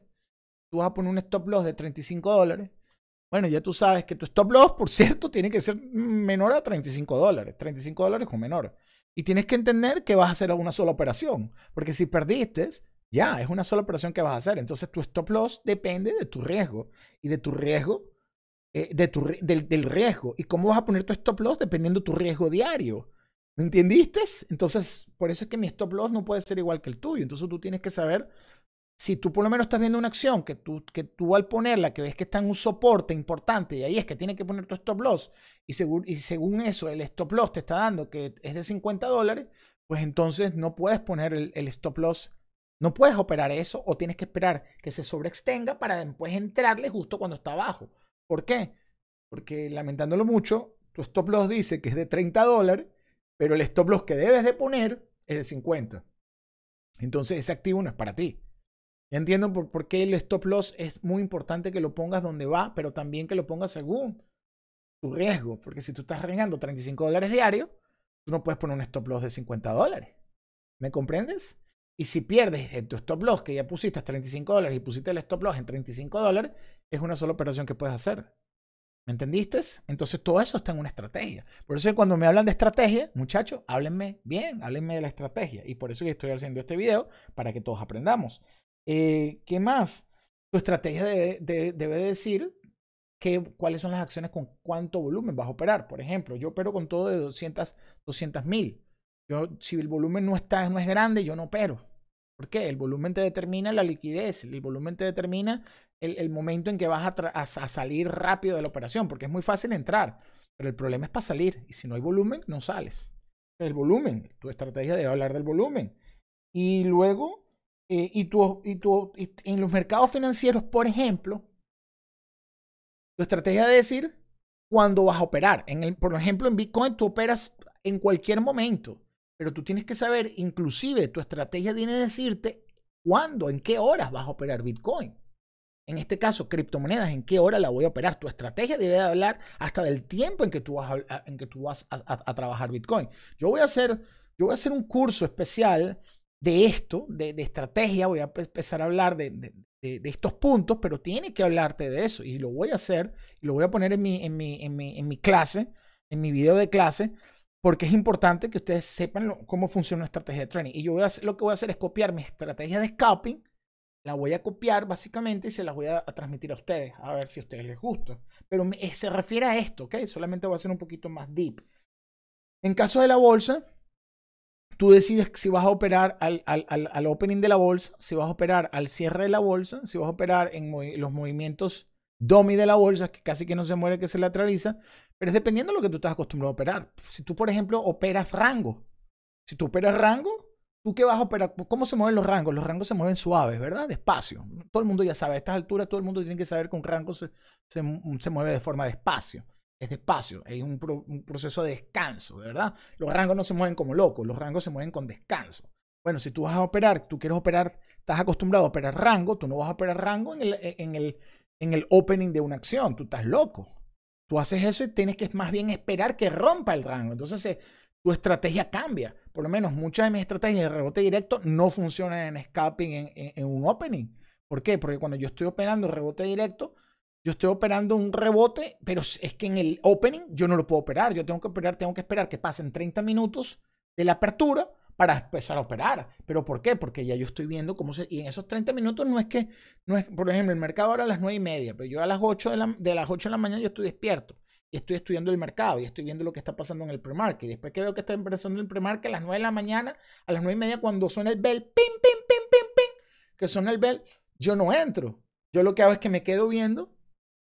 [SPEAKER 1] tú vas a poner un stop loss de 35 dólares bueno, ya tú sabes que tu stop loss, por cierto, tiene que ser menor a 35 dólares, 35 dólares o menor. Y tienes que entender que vas a hacer una sola operación, porque si perdiste, ya es una sola operación que vas a hacer. Entonces tu stop loss depende de tu riesgo y de tu riesgo, eh, de tu, del, riesgo. ¿Y cómo vas a poner tu stop loss dependiendo de tu riesgo diario? ¿Me entendiste? Entonces, por eso es que mi stop loss no puede ser igual que el tuyo. Entonces tú tienes que saber si tú por lo menos estás viendo una acción que tú, que tú al ponerla, que ves que está en un soporte importante y ahí es que tiene que poner tu stop loss y, según, y según eso el stop loss te está dando que es de 50 dólares, pues entonces no puedes poner el, el, stop loss, no puedes operar eso o tienes que esperar que se sobreextenga para después entrarle justo cuando está abajo. ¿Por qué? Porque lamentándolo mucho, tu stop loss dice que es de 30 dólares, pero el stop loss que debes de poner es de 50. Entonces ese activo no es para ti entiendo por, qué el stop loss es muy importante que lo pongas donde va, pero también que lo pongas según tu riesgo. Porque si tú estás arriesgando 35 dólares diario, tú no puedes poner un stop loss de 50 dólares. ¿Me comprendes? Y si pierdes en tu stop loss que ya pusiste 35 dólares y pusiste el stop loss en 35 dólares, es una sola operación que puedes hacer. ¿Me entendiste? Entonces todo eso está en una estrategia. Por eso cuando me hablan de estrategia, muchachos, háblenme bien, háblenme de la estrategia. Y por eso que estoy haciendo este video, para que todos aprendamos. Eh, ¿Qué más? Tu estrategia debe, de, decir cuáles son las acciones con cuánto volumen vas a operar. Por ejemplo, yo opero con todo de 200 mil. Yo si el volumen no, está, no es grande, yo no opero. ¿Por qué? El volumen te determina la liquidez, el volumen te determina el, momento en que vas a, a salir rápido de la operación, porque es muy fácil entrar, pero el problema es para salir. Y si no hay volumen, no sales. El volumen, tu estrategia debe hablar del volumen. Y luego eh, y, tu, y, en los mercados financieros, por ejemplo, tu estrategia de decir cuándo vas a operar. En por ejemplo, en Bitcoin tú operas en cualquier momento, pero tú tienes que saber, inclusive tu estrategia tiene que decirte cuándo, en qué horas vas a operar Bitcoin. En este caso, criptomonedas, ¿en qué hora la voy a operar? Tu estrategia debe hablar hasta del tiempo en que tú vas a, en que tú vas a trabajar Bitcoin. Yo voy a hacer, yo voy a hacer un curso especial de esto, de, estrategia, voy a empezar a hablar de, estos puntos, pero tiene que hablarte de eso y lo voy a hacer, lo voy a poner en mi, en mi, clase, en mi video de clase, porque es importante que ustedes sepan cómo funciona una estrategia de training. Y yo voy a lo que voy a hacer es copiar mi estrategia de scalping, la voy a copiar básicamente y se las voy a, transmitir a ustedes, a ver si a ustedes les gusta. Pero eh, se refiere a esto, ¿ok? Solamente voy a hacer un poquito más deep. En caso de la bolsa, Tú decides si vas a operar al, al, al, al, opening de la bolsa, si vas a operar al cierre de la bolsa, si vas a operar en los movimientos domi de la bolsa, que casi que no se muere, que se lateraliza, pero es dependiendo de lo que tú estás acostumbrado a operar. Si tú, por ejemplo, operas rango, si tú operas rango, ¿tú qué vas a operar? Pues, ¿Cómo se mueven los rangos? Los rangos se mueven suaves, ¿verdad? Despacio. Todo el mundo ya sabe, a estas alturas todo el mundo tiene que saber que un rango se, se, se mueve de forma despacio es despacio, es un, proceso de descanso, ¿verdad? Los rangos no se mueven como locos, los rangos se mueven con descanso. Bueno, si tú vas a operar, tú quieres operar, estás acostumbrado a operar rango, tú no vas a operar rango en el, e, en el, opening de una acción, tú estás loco. Tú haces eso y tienes que más bien esperar que rompa el rango. Entonces eh, tu estrategia cambia. Por lo menos muchas de mis estrategias de rebote directo no funcionan en scalping, en un opening. ¿Por qué? Porque cuando yo estoy operando rebote directo, yo estoy operando un rebote, pero es que en el opening yo no lo puedo operar. Yo tengo que operar, tengo que esperar que pasen 30 minutos de la apertura para empezar a operar. ¿Pero por qué? Porque ya yo estoy viendo cómo se... Y en esos 30 minutos no es que... No es, por ejemplo, el mercado ahora a las 9 y media, pero yo a las 8 de, la, de las 8 de la mañana yo estoy despierto. Y estoy estudiando el mercado y estoy viendo lo que está pasando en el pre Y después que veo que está empezando el pre-market a las 9 de la mañana, a las 9 y media cuando suena el bell, pim, pim, pim, pim, pim, que suena el bell, yo no entro. Yo lo que hago es que me quedo viendo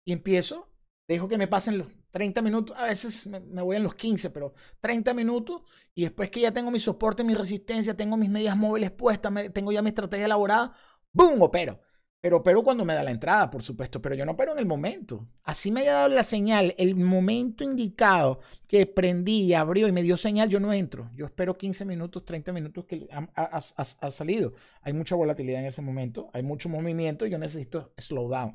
[SPEAKER 1] y empiezo, dejo que me pasen los 30 minutos, a veces me, voy en los 15, pero 30 minutos y después que ya tengo mi soporte, mi resistencia, tengo mis medias móviles puestas, tengo ya mi estrategia elaborada, ¡boom! Opero. Pero pero cuando me da la entrada, por supuesto, pero yo no opero en el momento. Así me haya dado la señal, el momento indicado que prendí y abrió y me dio señal, yo no entro. Yo espero 15 minutos, 30 minutos que ha, salido. Hay mucha volatilidad en ese momento, hay mucho movimiento y yo necesito slow down.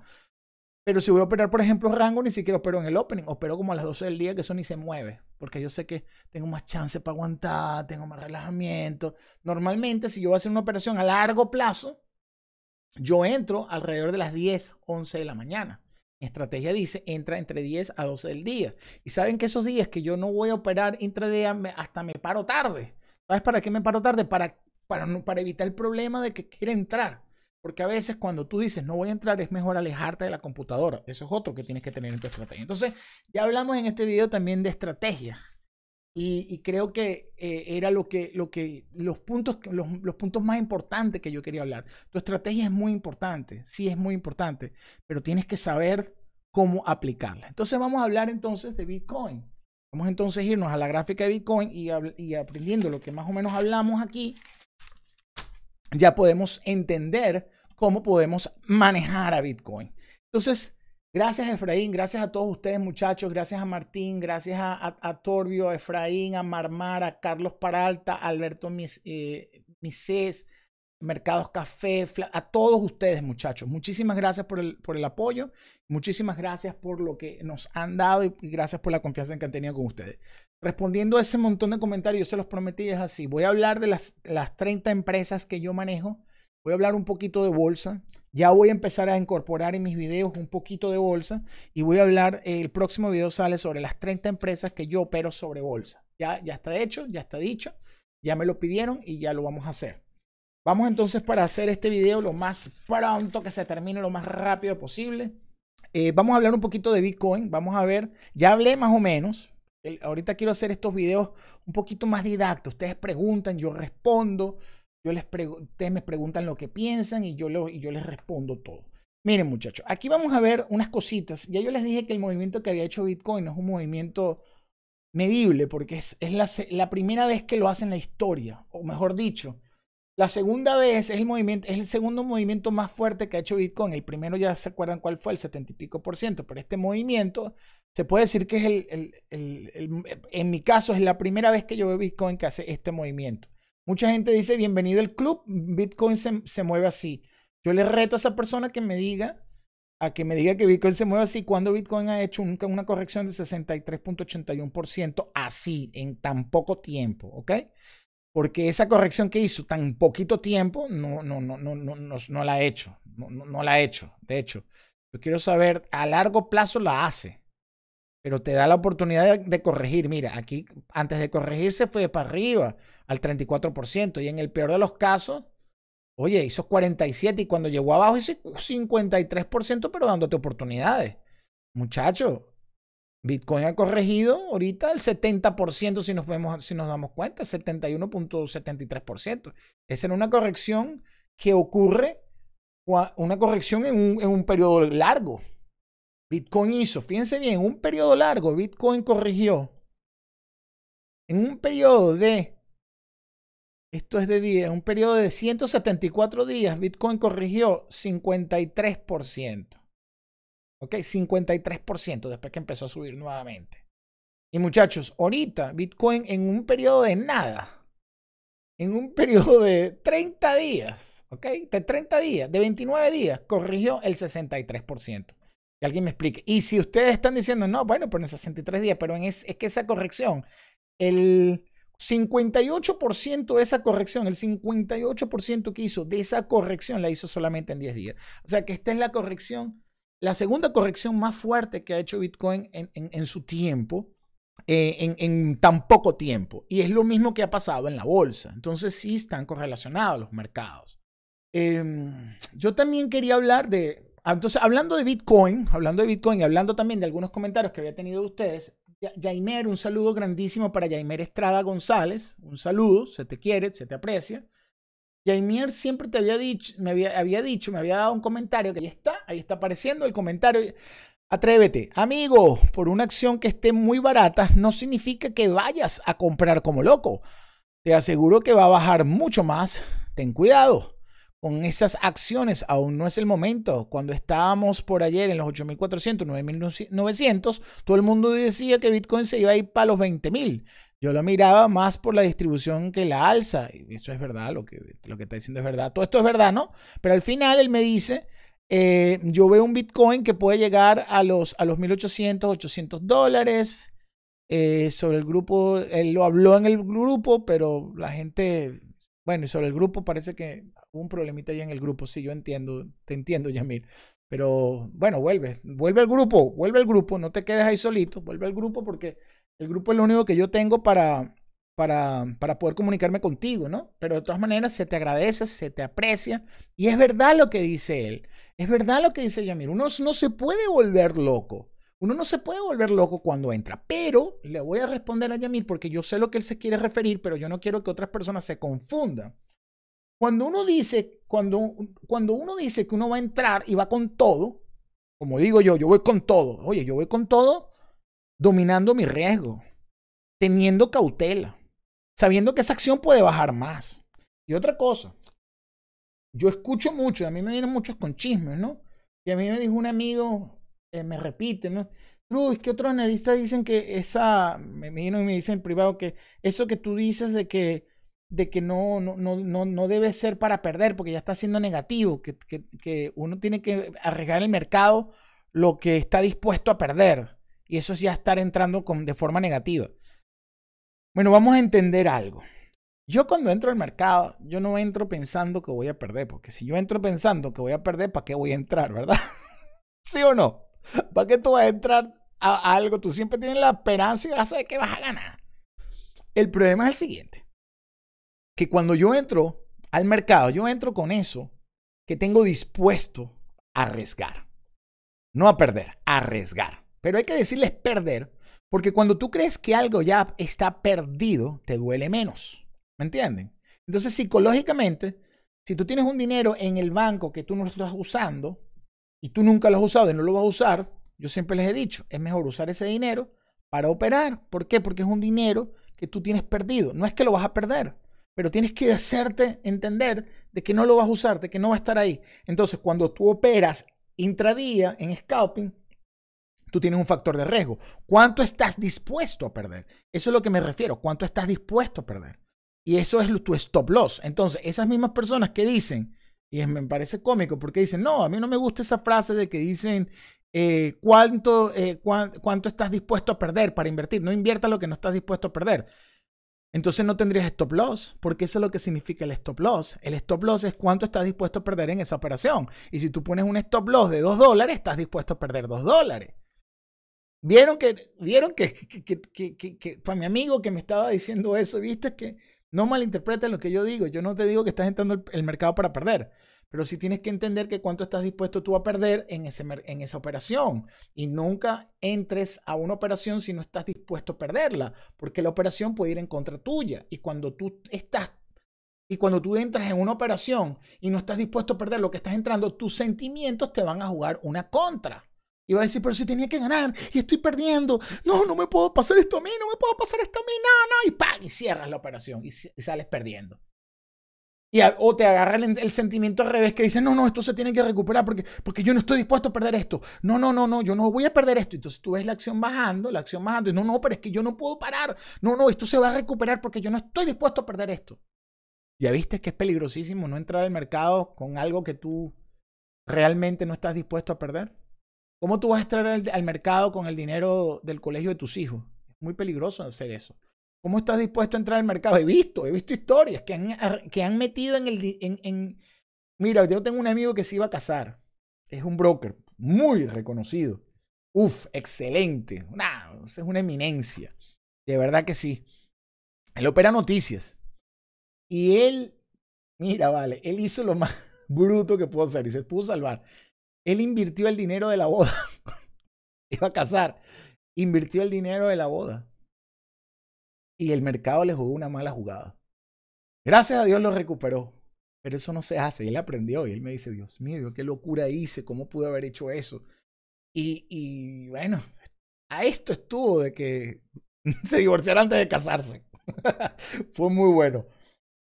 [SPEAKER 1] Pero si voy a operar, por ejemplo, rango, ni siquiera opero en el opening, opero como a las 12 del día, que eso ni se mueve, porque yo sé que tengo más chance para aguantar, tengo más relajamiento. Normalmente, si yo voy a hacer una operación a largo plazo, yo entro alrededor de las 10, 11 de la mañana. Mi estrategia dice, entra entre 10 a 12 del día. Y saben que esos días que yo no voy a operar intradía, hasta me paro tarde. ¿Sabes para qué me paro tarde? Para, para, para evitar el problema de que quiere entrar. Porque a veces cuando tú dices no voy a entrar es mejor alejarte de la computadora. Eso es otro que tienes que tener en tu estrategia. Entonces, ya hablamos en este video también de estrategia. Y, creo que eh, era lo que, lo que los, puntos, los, los, puntos más importantes que yo quería hablar. Tu estrategia es muy importante, sí es muy importante, pero tienes que saber cómo aplicarla. Entonces vamos a hablar entonces de Bitcoin. Vamos entonces a irnos a la gráfica de Bitcoin y aprendiendo lo que más o menos hablamos aquí, ya podemos entender cómo podemos manejar a Bitcoin. Entonces, gracias Efraín, gracias a todos ustedes muchachos, gracias a Martín, gracias a, Torbio, Efraín, a Marmar, a Carlos Paralta, Alberto Mis, eh, Mises, Mercados Café, a todos ustedes muchachos. Muchísimas gracias por el, por el apoyo, muchísimas gracias por lo que nos han dado y gracias por la confianza que han tenido con ustedes. Respondiendo a ese montón de comentarios, yo se los prometí, es así. Voy a hablar de las, las 30 empresas que yo manejo Voy a hablar un poquito de bolsa. Ya voy a empezar a incorporar en mis videos un poquito de bolsa y voy a hablar, eh, el próximo video sale sobre las 30 empresas que yo opero sobre bolsa. Ya, ya está hecho, ya está dicho, ya me lo pidieron y ya lo vamos a hacer. Vamos entonces para hacer este video lo más pronto que se termine, lo más rápido posible. Eh, vamos a hablar un poquito de Bitcoin, vamos a ver, ya hablé más o menos, ahorita quiero hacer estos videos un poquito más didácticos. Ustedes preguntan, yo respondo, yo les ustedes me preguntan lo que piensan y yo, lo, y yo les respondo todo. Miren muchachos, aquí vamos a ver unas cositas. Ya yo les dije que el movimiento que había hecho Bitcoin es un movimiento medible porque es, la, primera vez que lo hace en la historia, o mejor dicho, la segunda vez es el, movimiento, es el segundo movimiento más fuerte que ha hecho Bitcoin. El primero ya se acuerdan cuál fue, el 70 y pico por ciento, pero este movimiento se puede decir que es el, el en mi caso es la primera vez que yo veo Bitcoin que hace este movimiento. Mucha gente dice, bienvenido al club, Bitcoin se, mueve así. Yo le reto a esa persona que me diga, a que me diga que Bitcoin se mueve así, cuando Bitcoin ha hecho nunca una corrección de 63.81% así, en tan poco tiempo, ¿ok? Porque esa corrección que hizo tan poquito tiempo, no, no, no, no, no, no, no la ha hecho, no la ha hecho, de hecho. Yo quiero saber, a largo plazo la hace pero te da la oportunidad de, corregir. Mira, aquí antes de corregirse fue para arriba, al 34%, y en el peor de los casos, oye, hizo 47 y cuando llegó abajo hizo 53%, pero dándote oportunidades. Muchacho, Bitcoin ha corregido ahorita el 70% si nos, vemos, si nos damos cuenta, 71.73%. Es en una corrección que ocurre, una corrección en un, en un periodo largo. Bitcoin hizo, fíjense bien, un periodo largo, Bitcoin corrigió. En un periodo de, esto es de en un periodo de 174 días, Bitcoin corrigió 53%. ¿Ok? 53% después que empezó a subir nuevamente. Y muchachos, ahorita Bitcoin en un periodo de nada, en un periodo de 30 días, ¿ok? De 30 días, de 29 días, corrigió el 63% alguien me explique. Y si ustedes están diciendo, no, bueno, pero en 63 días, pero en es, es que esa corrección, el 58% de esa corrección, el 58% que hizo de esa corrección la hizo solamente en 10 días. O sea que esta es la corrección, la segunda corrección más fuerte que ha hecho Bitcoin en, su tiempo. Eh, en, tan poco tiempo. Y es lo mismo que ha pasado en la bolsa. Entonces sí están correlacionados los mercados. Em, yo también quería hablar de, Ah, entonces, hablando de Bitcoin, hablando de Bitcoin y hablando también de algunos comentarios que había tenido ustedes, Jaimer, un saludo grandísimo para Jaimer Estrada González. Un saludo, se te quiere, se te aprecia. Jaimer siempre te había dicho, me había, había, dicho, me había dado un comentario que ahí está, ahí está apareciendo el comentario. Atrévete, amigo, por una acción que esté muy barata no significa que vayas a comprar como loco. Te aseguro que va a bajar mucho más. Ten cuidado con esas acciones aún no es el momento. Cuando estábamos por ayer en los 8.400, 9.900, todo el mundo decía que Bitcoin se iba a ir para los 20.000. Yo lo miraba más por la distribución que la alza. Y Eso es verdad, lo que, lo que está diciendo es verdad. Todo esto es verdad, ¿no? Pero al final él me dice, eh, yo veo un Bitcoin que puede llegar a los, a los 1.800, 800 dólares. Eh, sobre el grupo, él lo habló en el grupo, pero la gente bueno, y sobre el grupo parece que hubo un problemita ahí en el grupo, sí, yo entiendo, te entiendo, Yamir, Pero bueno, vuelve, vuelve al grupo, vuelve al grupo, no te quedes ahí solito, vuelve al grupo porque el grupo es lo único que yo tengo para, para, para poder comunicarme contigo, ¿no? Pero de todas maneras se te agradece, se te aprecia y es verdad lo que dice él, es verdad lo que dice Yamir, uno no se puede volver loco. Uno no se puede volver loco cuando entra, pero le voy a responder a Yamil porque yo sé lo que él se quiere referir, pero yo no quiero que otras personas se confundan. Cuando uno dice, cuando, cuando uno dice que uno va a entrar y va con todo, como digo yo, yo voy con todo. Oye, yo voy con todo dominando mi riesgo, teniendo cautela, sabiendo que esa acción puede bajar más. Y otra cosa, yo escucho mucho, a mí me vienen muchos con chismes, ¿no? Y a mí me dijo un amigo, eh, me repite, ¿no? Cruz, que otros analistas dicen que esa, me vino y me dicen en privado que eso que tú dices de que, de que no, no, debe ser para perder, porque ya está siendo negativo, que, uno tiene que arriesgar el mercado lo que está dispuesto a perder. Y eso es ya estar entrando con, de forma negativa. Bueno, vamos a entender algo. Yo cuando entro al mercado, yo no entro pensando que voy a perder, porque si yo entro pensando que voy a perder, ¿para qué voy a entrar, verdad? ¿Sí o no? ¿Para qué tú vas a entrar a, algo? Tú siempre tienes la esperanza y vas a saber que vas a ganar. El problema es el siguiente. Que cuando yo entro al mercado, yo entro con eso que tengo dispuesto a arriesgar. No a perder, a arriesgar. Pero hay que decirles perder, porque cuando tú crees que algo ya está perdido, te duele menos. ¿Me entienden? Entonces, psicológicamente, si tú tienes un dinero en el banco que tú no estás usando, y tú nunca lo has usado y no lo vas a usar, yo siempre les he dicho, es mejor usar ese dinero para operar. ¿Por qué? Porque es un dinero que tú tienes perdido. No es que lo vas a perder, pero tienes que hacerte entender de que no lo vas a usar, de que no va a estar ahí. Entonces, cuando tú operas intradía en scalping, tú tienes un factor de riesgo. ¿Cuánto estás dispuesto a perder? Eso es lo que me refiero. ¿Cuánto estás dispuesto a perder? Y eso es tu stop loss. Entonces, esas mismas personas que dicen, y me parece cómico porque dicen, no, a mí no me gusta esa frase de que dicen, eh, ¿cuánto, eh, ¿cuánto estás dispuesto a perder para invertir? No invierta lo que no estás dispuesto a perder. Entonces no tendrías stop loss, porque eso es lo que significa el stop loss. El stop loss es cuánto estás dispuesto a perder en esa operación. Y si tú pones un stop loss de 2 dólares, estás dispuesto a perder 2 dólares. ¿Vieron que, vieron que, fue mi amigo que me estaba diciendo eso? ¿Viste? Que no malinterpreten lo que yo digo. Yo no te digo que estás entrando el mercado para perder. Pero sí tienes que entender que cuánto estás dispuesto tú a perder en, ese, en esa operación. Y nunca entres a una operación si no estás dispuesto a perderla, porque la operación puede ir en contra tuya. Y cuando tú estás y cuando tú entras en una operación y no estás dispuesto a perder lo que estás entrando, tus sentimientos te van a jugar una contra. Y vas a decir, pero si tenía que ganar y estoy perdiendo. No, no me puedo pasar esto a mí, no me puedo pasar esto a mí, no, no. Y Y cierras la operación y sales perdiendo o te agarra el, sentimiento al revés que dice, no, no, esto se tiene que recuperar porque, porque yo no estoy dispuesto a perder esto. No, no, no, no, yo no voy a perder esto. Entonces tú ves la acción bajando, la acción bajando. Y no, no, pero es que yo no puedo parar. No, no, esto se va a recuperar porque yo no estoy dispuesto a perder esto. Ya viste que es peligrosísimo no entrar al mercado con algo que tú realmente no estás dispuesto a perder. ¿Cómo tú vas a entrar al mercado con el dinero del colegio de tus hijos? Es muy peligroso hacer eso. ¿Cómo estás dispuesto a entrar al mercado? He visto, he visto historias que han, que han metido en el... Mira, yo tengo un amigo que se iba a casar. Es un broker muy reconocido. Uf, excelente. es una eminencia. De verdad que sí. Él opera noticias. Y él, mira, vale, él hizo lo más bruto que pudo hacer y se pudo salvar. Él invirtió el dinero de la boda. iba a casar. Invirtió el dinero de la boda y el mercado le jugó una mala jugada. Gracias a Dios lo recuperó, pero eso no se hace. Él aprendió y él me dice, Dios mío, qué locura hice, cómo pude haber hecho eso. Y, y bueno, a esto estuvo de que se divorciara antes de casarse. Fue muy bueno.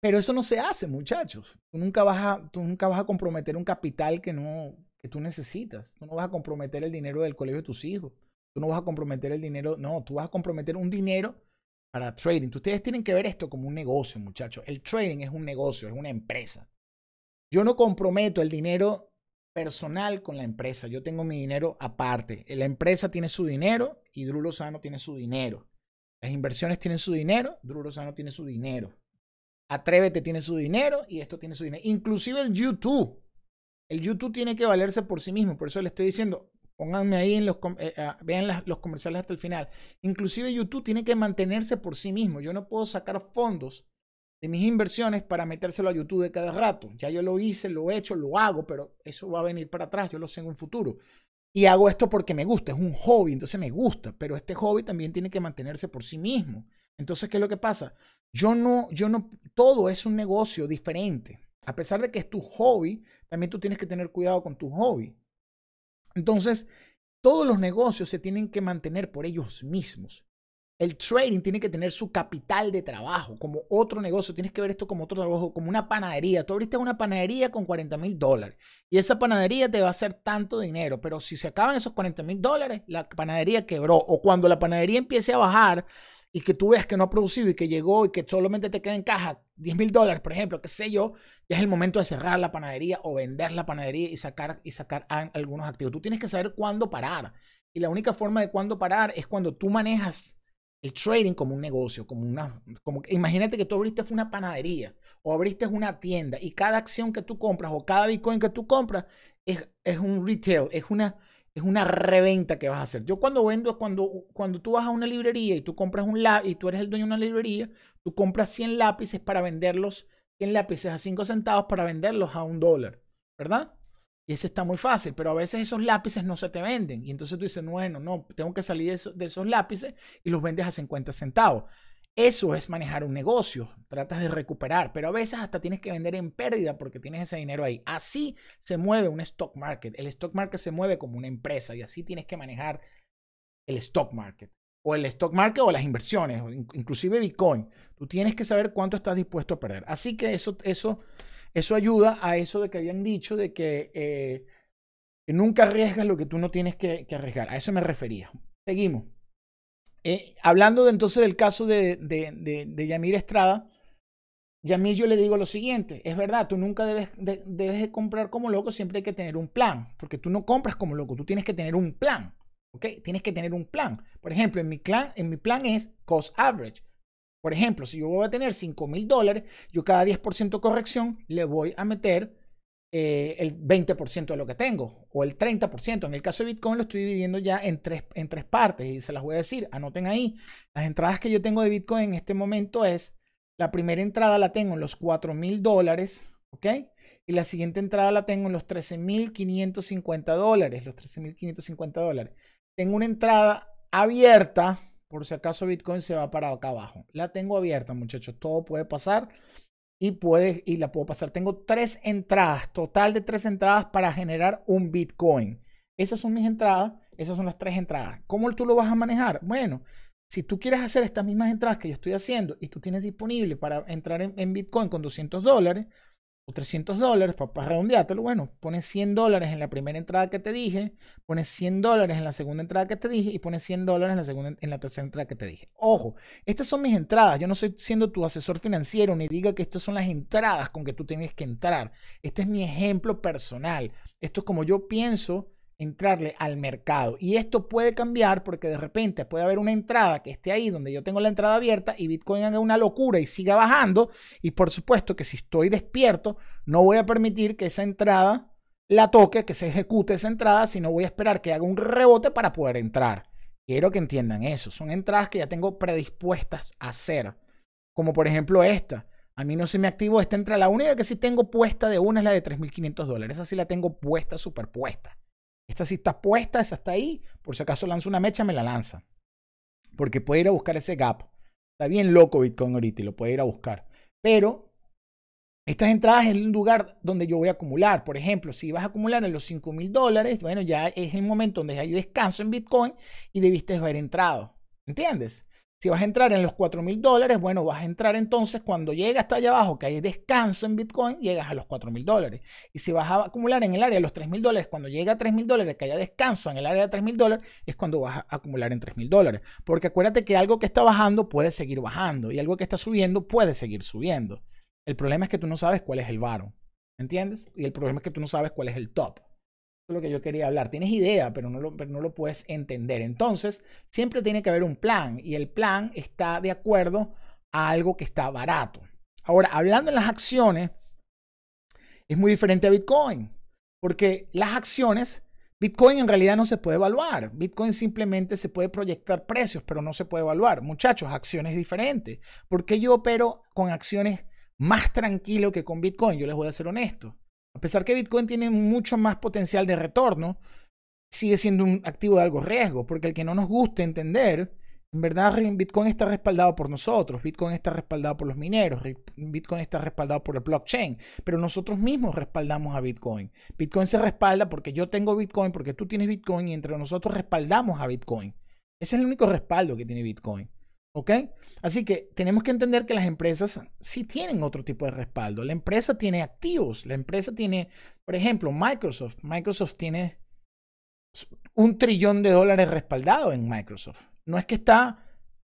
[SPEAKER 1] Pero eso no se hace, muchachos. Tú nunca vas a, tú nunca vas a comprometer un capital que, no, que tú necesitas. Tú no vas a comprometer el dinero del colegio de tus hijos. Tú no vas a comprometer el dinero, no, tú vas a comprometer un dinero para trading. Ustedes tienen que ver esto como un negocio, muchachos. El trading es un negocio, es una empresa. Yo no comprometo el dinero personal con la empresa. Yo tengo mi dinero aparte. La empresa tiene su dinero y Drew tiene su dinero. Las inversiones tienen su dinero, Drew Lozano tiene su dinero. Atrévete tiene su dinero y esto tiene su dinero. Inclusive el YouTube. El YouTube tiene que valerse por sí mismo. Por eso le estoy diciendo, Pónganme ahí en los eh, ah, vean los comerciales hasta el final. Inclusive YouTube tiene que mantenerse por sí mismo. Yo no puedo sacar fondos de mis inversiones para metérselo a YouTube de cada rato. Ya yo lo hice, lo he hecho, lo hago, pero eso va a venir para atrás, yo lo sé en un futuro. Y hago esto porque me gusta, es un hobby, entonces me gusta, pero este hobby también tiene que mantenerse por sí mismo. Entonces, ¿qué es lo que pasa? Yo no, yo no, todo es un negocio diferente. A pesar de que es tu hobby, también tú tienes que tener cuidado con tu hobby. Entonces, todos los negocios se tienen que mantener por ellos mismos. El trading tiene que tener su capital de trabajo, como otro negocio. Tienes que ver esto como otro trabajo, como una panadería. Tú abriste una panadería con 40 mil dólares y esa panadería te va a hacer tanto dinero, pero si se acaban esos 40 mil dólares, la panadería quebró. O cuando la panadería empiece a bajar, y que tú veas que no ha producido y que llegó y que solamente te queda en caja 10 mil dólares, por ejemplo, qué sé yo, ya es el momento de cerrar la panadería o vender la panadería y sacar, y sacar algunos activos. Tú tienes que saber cuándo parar. Y la única forma de cuándo parar es cuando tú manejas el trading como un negocio, como una, como, imagínate que tú abriste una panadería o abriste una tienda y cada acción que tú compras o cada Bitcoin que tú compras es un retail, es una, es una reventa que vas a hacer. Yo cuando vendo es cuando, cuando tú vas a una librería y tú compras un lápiz y tú eres el dueño de una librería, tú compras 100 lápices para venderlos, 100 lápices a 5 centavos para venderlos a un dólar, ¿verdad? Y ese está muy fácil, pero a veces esos lápices no se te venden. Y entonces tú dices, bueno, no, tengo que salir de, esos, de esos lápices y los vendes a 50 centavos. Eso es manejar un negocio. Tratas de recuperar, pero a veces hasta tienes que vender en pérdida porque tienes ese dinero ahí. Así se mueve un stock market. El stock market se mueve como una empresa y así tienes que manejar el stock market. O el stock market o las inversiones, inclusive Bitcoin. Tú tienes que saber cuánto estás dispuesto a perder. Así que eso, eso, eso ayuda a eso de que habían dicho de eh, que, nunca arriesgas lo que tú no tienes que arriesgar. A eso me refería. Seguimos. Eh, hablando entonces del caso de, de, de, Yamir Estrada, Yamir yo le digo lo siguiente, es verdad, tú nunca debes debes comprar como loco, siempre hay que tener un plan, porque tú no compras como loco, tú tienes que tener un plan, ¿ok? Tienes que tener un plan. Por ejemplo, en mi, plan, en mi plan es cost average. Por ejemplo, si yo voy a tener 5000 mil dólares, yo cada 10% corrección le voy a meter eh, el 20% de lo que tengo o el 30%. En el caso de Bitcoin lo estoy dividiendo ya en tres, en tres partes y se las voy a decir. Anoten ahí. Las entradas que yo tengo de Bitcoin en este momento es, la primera entrada la tengo en los 4 mil dólares, ¿ok? Y la siguiente entrada la tengo en los mil 550 dólares, los mil 550 dólares. Tengo una entrada abierta, por si acaso Bitcoin se va para acá abajo. La tengo abierta, muchachos. Todo puede pasar y, y la puedo pasar. Tengo tres entradas, total de tres entradas para generar un Bitcoin. Esas son mis entradas, esas son las tres entradas. ¿Cómo tú lo vas a manejar? Bueno, si tú quieres hacer estas mismas entradas que yo estoy haciendo y tú tienes disponible para entrar en, en Bitcoin con 200 dólares, o 300 dólares, para redondeátelo. bueno, pones 100 dólares en la primera entrada que te dije, pones 100 dólares en la segunda entrada que te dije y pones 100 dólares en la, segunda, en la tercera entrada que te dije. Ojo, estas son mis entradas, yo no estoy siendo tu asesor financiero ni diga que estas son las entradas con que tú tienes que entrar. Este es mi ejemplo personal. Esto es como yo pienso entrarle al mercado. Y esto puede cambiar porque de repente puede haber una entrada que esté ahí donde yo tengo la entrada abierta y Bitcoin haga una locura y siga bajando. Y por supuesto que si estoy despierto, no voy a permitir que esa entrada la toque, que se ejecute esa entrada, sino voy a esperar que haga un rebote para poder entrar. Quiero que entiendan eso. Son entradas que ya tengo predispuestas a hacer. Como por ejemplo esta. A mí no se me activó esta entrada. La única que sí tengo puesta de una es la de 3.500 dólares. Esa sí la tengo puesta, superpuesta. Esta sí está puesta, esa está ahí. Por si acaso lanzo una mecha, me la lanza. Porque puede ir a buscar ese gap. Está bien loco Bitcoin ahorita y lo puede ir a buscar. Pero estas entradas es un lugar donde yo voy a acumular. Por ejemplo, si vas a acumular en los 5 mil dólares, bueno, ya es el momento donde hay descanso en Bitcoin y debiste haber entrado. ¿Entiendes? Si vas a entrar en los 4 mil dólares, bueno, vas a entrar entonces cuando llega hasta allá abajo, que hay descanso en Bitcoin, llegas a los 4 mil dólares. Y si vas a acumular en el área de los 3 mil dólares, cuando llega a 3 mil dólares, que haya descanso en el área de 3 mil dólares, es cuando vas a acumular en 3 mil dólares. Porque acuérdate que algo que está bajando puede seguir bajando y algo que está subiendo puede seguir subiendo. El problema es que tú no sabes cuál es el varo, ¿entiendes? Y el problema es que tú no sabes cuál es el top es lo que yo quería hablar. Tienes idea, pero no, lo, no lo puedes entender. Entonces, siempre tiene que haber un plan y el plan está de acuerdo a algo que está barato. Ahora, hablando en las acciones, es muy diferente a Bitcoin, porque las acciones, Bitcoin en realidad no se puede evaluar. Bitcoin simplemente se puede proyectar precios, pero no se puede evaluar. Muchachos, acciones diferentes. Porque qué yo opero con acciones más tranquilo que con Bitcoin? Yo les voy a ser honesto. A pesar que Bitcoin tiene mucho más potencial de retorno, sigue siendo un activo de algo riesgo, porque el que no nos guste entender, en verdad Bitcoin está respaldado por nosotros, Bitcoin está respaldado por los mineros, Bitcoin está respaldado por el blockchain, pero nosotros mismos respaldamos a Bitcoin. Bitcoin se respalda porque yo tengo Bitcoin, porque tú tienes Bitcoin y entre nosotros respaldamos a Bitcoin. Ese es el único respaldo que tiene Bitcoin. ¿Ok? Así que tenemos que entender que las empresas sí tienen otro tipo de respaldo. La empresa tiene activos. La empresa tiene, por ejemplo, Microsoft. Microsoft tiene un trillón de dólares respaldado en Microsoft. No es que está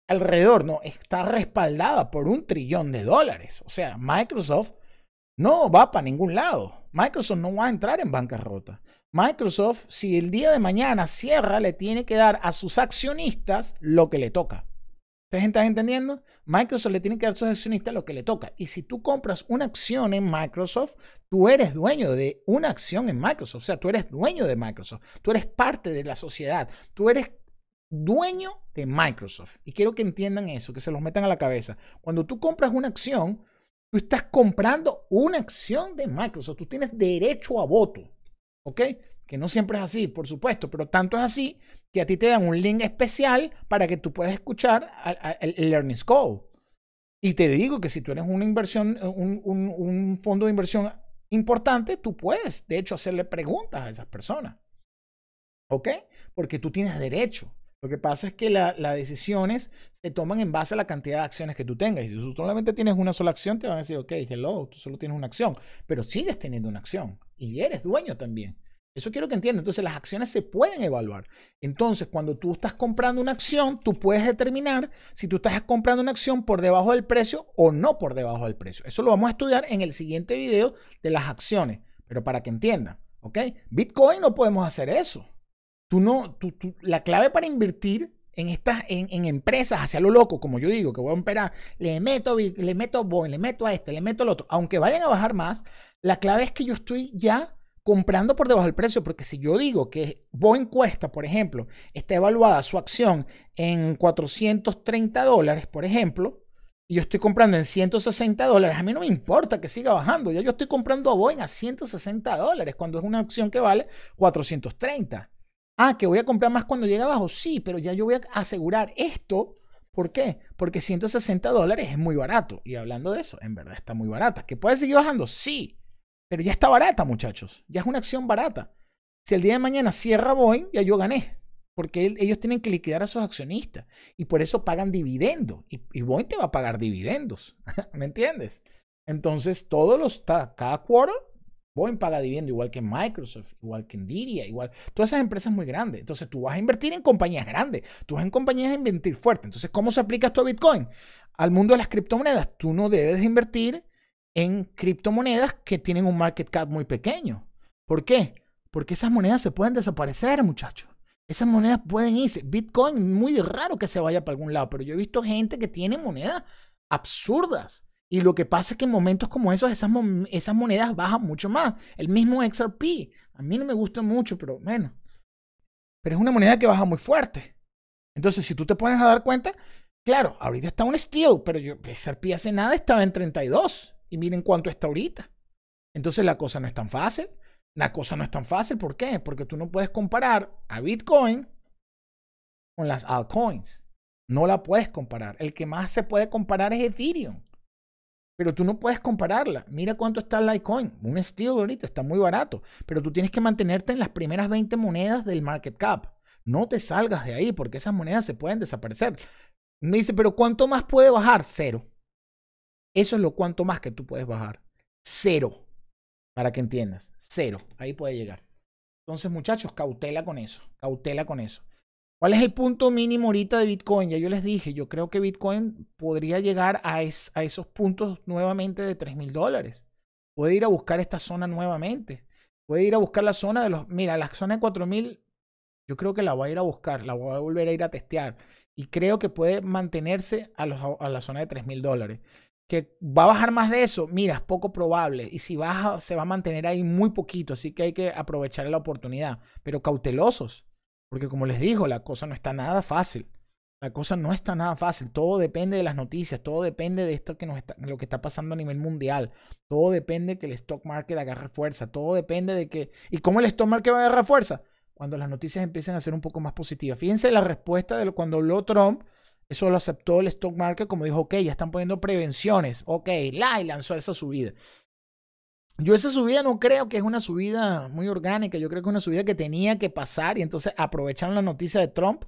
[SPEAKER 1] alrededor, no, está respaldada por un trillón de dólares. O sea, Microsoft no va para ningún lado. Microsoft no va a entrar en bancarrota. Microsoft, si el día de mañana cierra, le tiene que dar a sus accionistas lo que le toca. ¿Ustedes están entendiendo? Microsoft le tiene que dar a sus accionistas lo que le toca. Y si tú compras una acción en Microsoft, tú eres dueño de una acción en Microsoft. O sea, tú eres dueño de Microsoft. Tú eres parte de la sociedad. Tú eres dueño de Microsoft. Y quiero que entiendan eso, que se los metan a la cabeza. Cuando tú compras una acción, tú estás comprando una acción de Microsoft. Tú tienes derecho a voto. ¿Ok? que no siempre es así, por supuesto, pero tanto es así que a ti te dan un link especial para que tú puedas escuchar el Learning Code. Y te digo que si tú eres una inversión, un, fondo de inversión importante, tú puedes, de hecho, hacerle preguntas a esas personas. ¿Ok? Porque tú tienes derecho. Lo que pasa es que las decisiones se toman en base a la cantidad de acciones que tú tengas. Y si tú solamente tienes una sola acción, te van a decir, ok, hello, tú solo tienes una acción, pero sigues teniendo una acción y eres dueño también. Eso quiero que entiendan. Entonces las acciones se pueden evaluar. Entonces cuando tú estás comprando una acción, tú puedes determinar si tú estás comprando una acción por debajo del precio o no por debajo del precio. Eso lo vamos a estudiar en el siguiente video de las acciones, pero para que entiendan, ¿ok? Bitcoin no podemos hacer eso. Tú no, la clave para invertir en estas, en, en, empresas hacia lo loco, como yo digo, que voy a operar, le meto, le meto, le meto a este, le meto al otro, aunque vayan a bajar más, la clave es que yo estoy ya comprando por debajo del precio, porque si yo digo que Boeing cuesta, por ejemplo, está evaluada su acción en 430 dólares, por ejemplo, y yo estoy comprando en 160 dólares, a mí no me importa que siga bajando, ya yo estoy comprando a Boeing a 160 dólares, cuando es una acción que vale 430. Ah, que voy a comprar más cuando llegue abajo, sí, pero ya yo voy a asegurar esto. ¿Por qué? Porque 160 dólares es muy barato. Y hablando de eso, en verdad está muy barata. ¿Que puede seguir bajando? Sí. Pero ya está barata, muchachos. Ya es una acción barata. Si el día de mañana cierra Boeing, ya yo gané. Porque ellos tienen que liquidar a sus accionistas. Y por eso pagan dividendos. Y, Boeing te va a pagar dividendos. ¿Me entiendes? Entonces, todos los, cada quarter, Boeing paga dividendos, igual que Microsoft, igual que Nvidia, igual. Todas esas empresas muy grandes. Entonces, tú vas a invertir en compañías grandes. Tú vas en compañías a invertir fuerte. Entonces, ¿cómo se aplica esto a Bitcoin? Al mundo de las criptomonedas. Tú no debes invertir en criptomonedas que tienen un market cap muy pequeño. ¿Por qué? Porque esas monedas se pueden desaparecer, muchachos. Esas monedas pueden irse. Bitcoin, muy raro que se vaya para algún lado, pero yo he visto gente que tiene monedas absurdas. Y lo que pasa es que en momentos como esos, esas, monedas bajan mucho más. El mismo XRP. A mí no me gusta mucho, pero bueno. Pero es una moneda que baja muy fuerte. Entonces, si tú te puedes a dar cuenta, claro, ahorita está un Steel, pero yo, XRP hace nada estaba en 32 y miren cuánto está ahorita. Entonces la cosa no es tan fácil. La cosa no es tan fácil. ¿Por qué? Porque tú no puedes comparar a Bitcoin con las altcoins. No la puedes comparar. El que más se puede comparar es Ethereum. Pero tú no puedes compararla. Mira cuánto está Litecoin. Un Steel ahorita está muy barato. Pero tú tienes que mantenerte en las primeras 20 monedas del market cap. No te salgas de ahí porque esas monedas se pueden desaparecer. Me dice, pero ¿cuánto más puede bajar? Cero. Eso es lo cuanto más que tú puedes bajar. Cero. Para que entiendas. Cero. Ahí puede llegar. Entonces, muchachos, cautela con eso. Cautela con eso. ¿Cuál es el punto mínimo ahorita de Bitcoin? Ya yo les dije, yo creo que Bitcoin podría llegar a, a esos puntos nuevamente de 3000 mil dólares. Puede ir a buscar esta zona nuevamente. Puede ir a buscar la zona de los... Mira, la zona de 4000 yo creo que la va a ir a buscar, la va a volver a ir a testear. Y creo que puede mantenerse a, la zona de 3000 mil dólares que va a bajar más de eso, mira, es poco probable. Y si baja, se va a mantener ahí muy poquito. Así que hay que aprovechar la oportunidad, pero cautelosos. Porque como les digo, la cosa no está nada fácil. La cosa no está nada fácil. Todo depende de las noticias. Todo depende de esto que nos está, lo que está pasando a nivel mundial. Todo depende que el stock market agarre fuerza. Todo depende de que. ¿Y cómo el stock market va a agarrar fuerza? Cuando las noticias empiecen a ser un poco más positivas. Fíjense la respuesta de cuando habló Trump eso lo aceptó el stock market como dijo, ok, ya están poniendo prevenciones. Ok, la y lanzó esa subida. Yo esa subida no creo que es una subida muy orgánica, yo creo que es una subida que tenía que pasar y entonces aprovecharon la noticia de Trump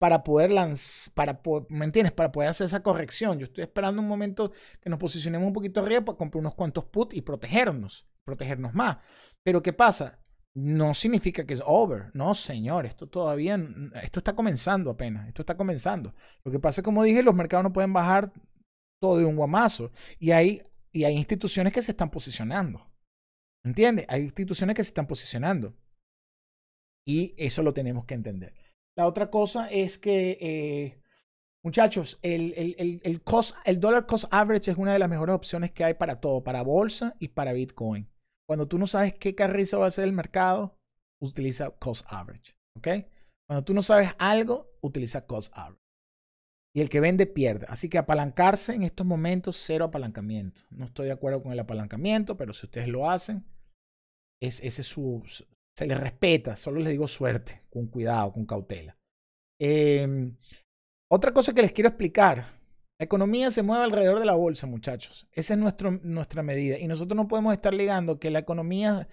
[SPEAKER 1] para poder lanzar, para poder, ¿me entiendes? Para poder hacer esa corrección. Yo estoy esperando un momento que nos posicionemos un poquito arriba para comprar unos cuantos put y protegernos, protegernos más. Pero ¿qué pasa? no significa que es over. No, señor, esto todavía, esto está comenzando apenas, esto está comenzando. Lo que pasa, como dije, los mercados no pueden bajar todo de un guamazo. Y hay, y hay instituciones que se están posicionando. ¿Entiendes? Hay instituciones que se están posicionando. Y eso lo tenemos que entender. La otra cosa es que, eh, muchachos, el, el, el, cost, el dólar cost average es una de las mejores opciones que hay para todo, para bolsa y para Bitcoin. Cuando tú no sabes qué carrizo va a ser el mercado, utiliza cost average. ¿Ok? Cuando tú no sabes algo, utiliza cost average. Y el que vende pierde. Así que apalancarse en estos momentos, cero apalancamiento. No estoy de acuerdo con el apalancamiento, pero si ustedes lo hacen, es, ese su, se les respeta. Solo les digo suerte, con cuidado, con cautela. Em, otra cosa que les quiero explicar, la economía se mueve alrededor de la bolsa, muchachos. Esa es nuestra medida. Y nosotros no podemos estar ligando que la economía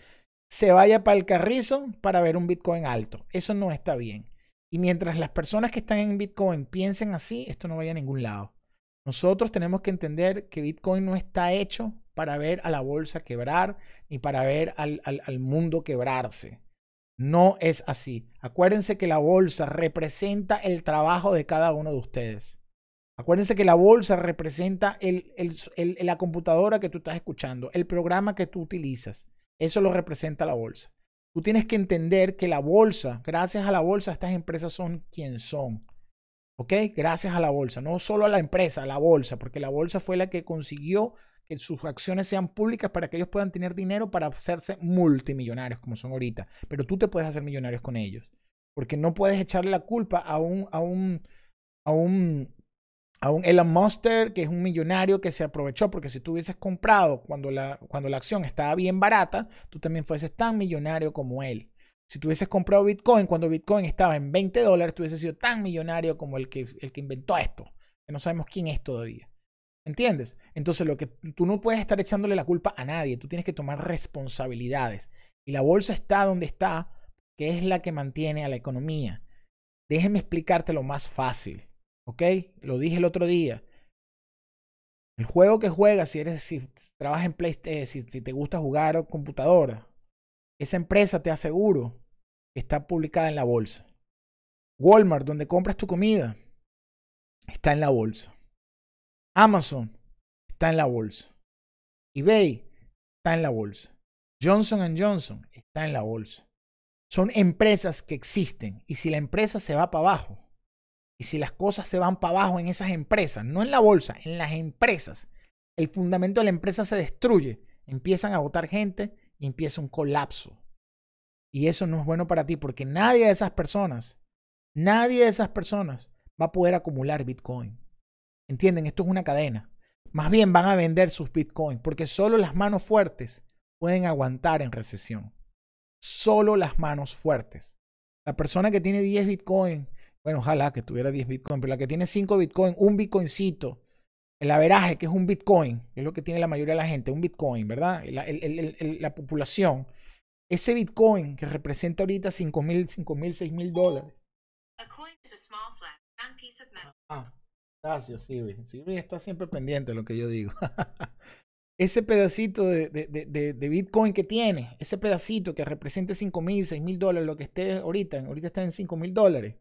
[SPEAKER 1] se vaya para el carrizo para ver un Bitcoin alto. Eso no está bien. Y mientras las personas que están en Bitcoin piensen así, esto no vaya a ningún lado. Nosotros tenemos que entender que Bitcoin no está hecho para ver a la bolsa quebrar ni para ver al mundo quebrarse. No es así. Acuérdense que la bolsa representa el trabajo de cada uno de ustedes. Acuérdense que la bolsa representa el, el, la computadora que tú estás escuchando, el programa que tú utilizas. Eso lo representa la bolsa. Tú tienes que entender que la bolsa, gracias a la bolsa, estas empresas son quienes son. ¿Ok? Gracias a la bolsa. No solo a la empresa, a la bolsa, porque la bolsa fue la que consiguió que sus acciones sean públicas para que ellos puedan tener dinero para hacerse multimillonarios, como son ahorita. Pero tú te puedes hacer millonarios con ellos. Porque no puedes echarle la culpa a un, a un, a un a un Elon Muster, que es un millonario que se aprovechó, porque si tú hubieses comprado cuando la, cuando la acción estaba bien barata, tú también fueses tan millonario como él. Si tú hubieses comprado Bitcoin cuando Bitcoin estaba en 20 dólares, tú hubieses sido tan millonario como el que, el que inventó esto, que no sabemos quién es todavía. ¿Entiendes? Entonces, lo que tú no puedes estar echándole la culpa a nadie, tú tienes que tomar responsabilidades. Y la bolsa está donde está, que es la que mantiene a la economía. Déjeme explicarte lo más fácil. Lo dije el otro día. El juego que juegas, si eres, si trabajas en PlayStation, eh, si, te gusta jugar computadora, esa empresa te aseguro está publicada en la bolsa. Walmart, donde compras tu comida, está en la bolsa. Amazon está en la bolsa. eBay está en la bolsa. Johnson Johnson está en la bolsa. Son empresas que existen y si la empresa se va para abajo, y si las cosas se van para abajo en esas empresas, no en la bolsa, en las empresas, el fundamento de la empresa se destruye, empiezan a votar gente y empieza un colapso. Y eso no es bueno para ti porque nadie de esas personas, nadie de esas personas va a poder acumular Bitcoin. ¿Entienden? Esto es una cadena. Más bien van a vender sus Bitcoins porque solo las manos fuertes pueden aguantar en recesión. Solo las manos fuertes. La persona que tiene 10 Bitcoin bueno, ojalá que tuviera 10 Bitcoin, pero la que tiene 5 Bitcoin, un Bitcoincito, el averaje, que es un Bitcoin, es lo que tiene la mayoría de la gente, un Bitcoin, ¿verdad? La, población. Ese Bitcoin que representa ahorita 5 mil, 5 mil, 6 mil dólares. Ah, gracias, Siri. Siri está siempre pendiente de lo que yo digo. ese pedacito de, Bitcoin que tiene, ese pedacito que representa 5.000, mil, mil dólares, lo que esté ahorita, ahorita está en 5.000 mil dólares.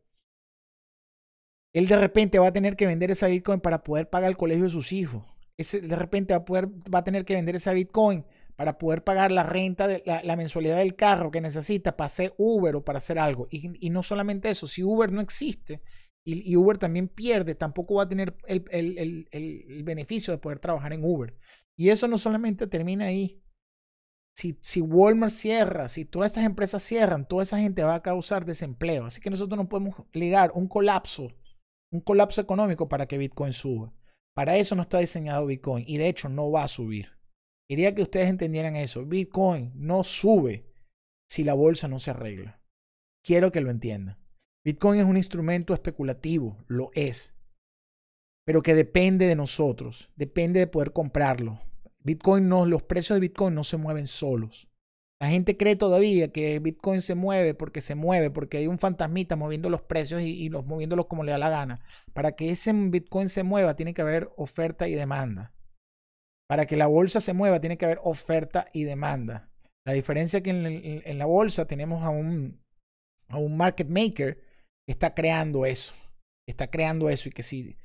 [SPEAKER 1] Él de repente va a tener que vender esa Bitcoin para poder pagar el colegio de sus hijos. de repente va a, tener que vender esa Bitcoin para poder pagar la renta, de, la, mensualidad del carro que necesita para hacer Uber o para hacer algo. Y, no solamente eso, si Uber no existe y, Uber también pierde, tampoco va a tener el, beneficio de poder trabajar en Uber. Y eso no solamente termina ahí. Si, si Walmart cierra, si todas estas empresas cierran, toda esa gente va a causar desempleo. Así que nosotros no podemos ligar un colapso un colapso económico para que Bitcoin suba. Para eso no está diseñado Bitcoin y de hecho no va a subir. Quería que ustedes entendieran eso. Bitcoin no sube si la bolsa no se arregla. Quiero que lo entiendan. Bitcoin es un instrumento especulativo, lo es, pero que depende de nosotros, depende de poder comprarlo. Bitcoin no, los precios de Bitcoin no se mueven solos. La gente cree todavía que Bitcoin se mueve porque se mueve, porque hay un fantasmita moviendo los precios y, los moviéndolos como le da la gana. Para que ese Bitcoin se mueva, tiene que haber oferta y demanda. Para que la bolsa se mueva, tiene que haber oferta y demanda. La diferencia es que en, la bolsa tenemos a un, a un market maker que está creando eso. Está creando eso y que sí,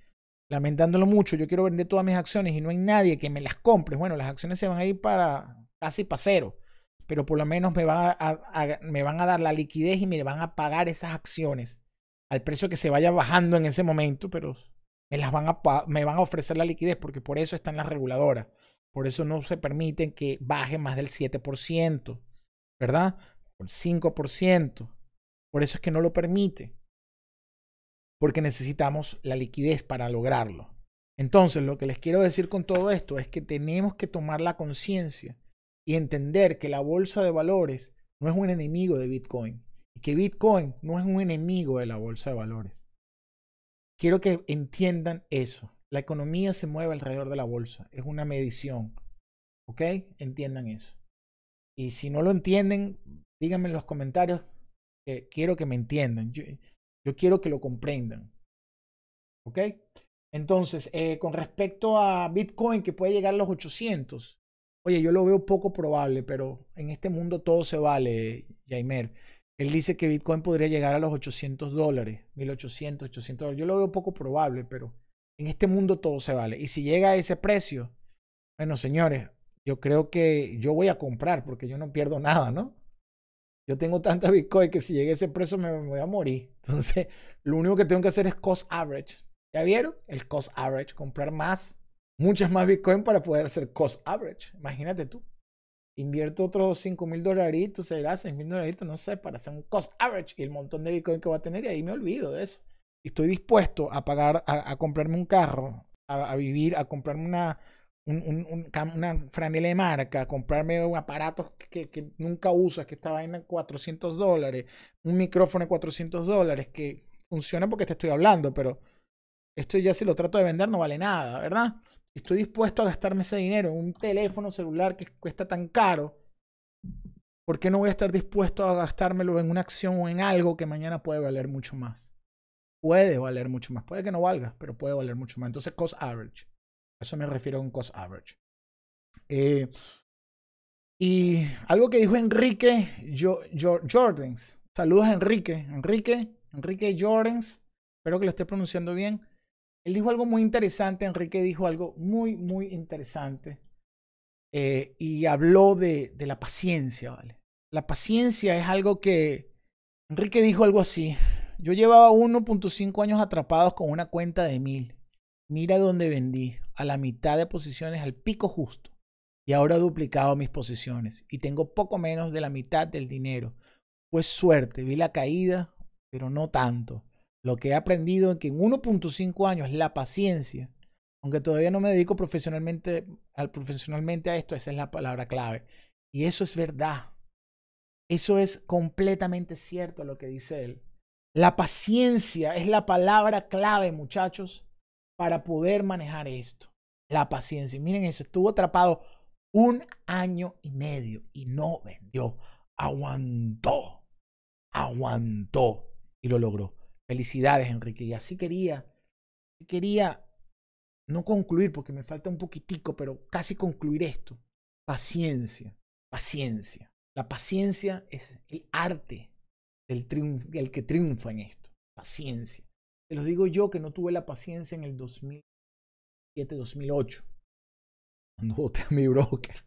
[SPEAKER 1] lamentándolo mucho, yo quiero vender todas mis acciones y no hay nadie que me las compre, bueno, las acciones se van a ir para casi para cero pero por lo menos me van a, me van a dar la liquidez y me van a pagar esas acciones al precio que se vaya bajando en ese momento, pero me, las van a, me van a ofrecer la liquidez porque por eso están las reguladoras. Por eso no se permiten que baje más del 7%, ¿verdad? Por 5%. Por eso es que no lo permite. Porque necesitamos la liquidez para lograrlo. Entonces, lo que les quiero decir con todo esto es que tenemos que tomar la conciencia y entender que la bolsa de valores no es un enemigo de Bitcoin y que Bitcoin no es un enemigo de la bolsa de valores. Quiero que entiendan eso. La economía se mueve alrededor de la bolsa, es una medición. ¿Ok? Entiendan eso. Y si no lo entienden, díganme en los comentarios que quiero que me entiendan. Yo, quiero que lo comprendan. ¿Ok? Entonces, eh, con respecto a Bitcoin, que puede llegar a los 800, Oye, yo lo veo poco probable, pero en este mundo todo se vale, Jaimer. Él dice que Bitcoin podría llegar a los 800 dólares, 1800, 800 dólares. Yo lo veo poco probable, pero en este mundo todo se vale. Y si llega a ese precio, bueno, señores, yo creo que yo voy a comprar porque yo no pierdo nada, ¿no? Yo tengo tanta Bitcoin que si llega a ese precio me, me voy a morir. Entonces, lo único que tengo que hacer es cost average. ¿Ya vieron? El cost average, comprar más muchas más Bitcoin para poder hacer cost average. Imagínate tú. Invierto otros 5 mil dolaritos, será 6 mil dolaritos, no sé, para hacer un cost average y el montón de Bitcoin que va a tener y ahí me olvido de eso. estoy dispuesto a pagar, a, comprarme un carro, a, vivir, a comprarme una, una franela de marca, a comprarme un aparato que, que nunca usas, que esta vaina 400 dólares, un micrófono de 400 dólares, que funciona porque te estoy hablando, pero esto ya si lo trato de vender no vale nada, ¿verdad? estoy dispuesto a gastarme ese dinero en un teléfono celular que cuesta tan caro, ¿por qué no voy a estar dispuesto a gastármelo en una acción o en algo que mañana puede valer mucho más? Puede valer mucho más, puede que no valga, pero puede valer mucho más. Entonces, cost average. eso me refiero a un cost average. Eh, y algo que dijo Enrique yo Jordans. Saludos, Enrique. Enrique, Enrique Jordans. Espero que lo esté pronunciando bien. Él dijo algo muy interesante, Enrique dijo algo muy, muy interesante. Eh, y habló de, de, la paciencia, ¿vale? La paciencia es algo que... Enrique dijo algo así. Yo llevaba 1.5 años atrapados con una cuenta de mil. Mira dónde vendí, a la mitad de posiciones, al pico justo. Y ahora he duplicado mis posiciones y tengo poco menos de la mitad del dinero. Fue pues suerte, vi la caída, pero no tanto. Lo que he aprendido es que en 1.5 años la paciencia, aunque todavía no me dedico profesionalmente, al, profesionalmente a esto, esa es la palabra clave. Y eso es verdad. Eso es completamente cierto lo que dice él. La paciencia es la palabra clave, muchachos, para poder manejar esto. La paciencia. Miren eso, estuvo atrapado un año y medio y no vendió. Aguantó, aguantó y lo logró. Felicidades, Enrique. Y así quería, quería no concluir porque me falta un poquitico, pero casi concluir esto. Paciencia, paciencia. La paciencia es el arte del, que triunfa en esto. Paciencia. Te los digo yo que no tuve la paciencia en el 2007-2008, cuando voté a mi broker.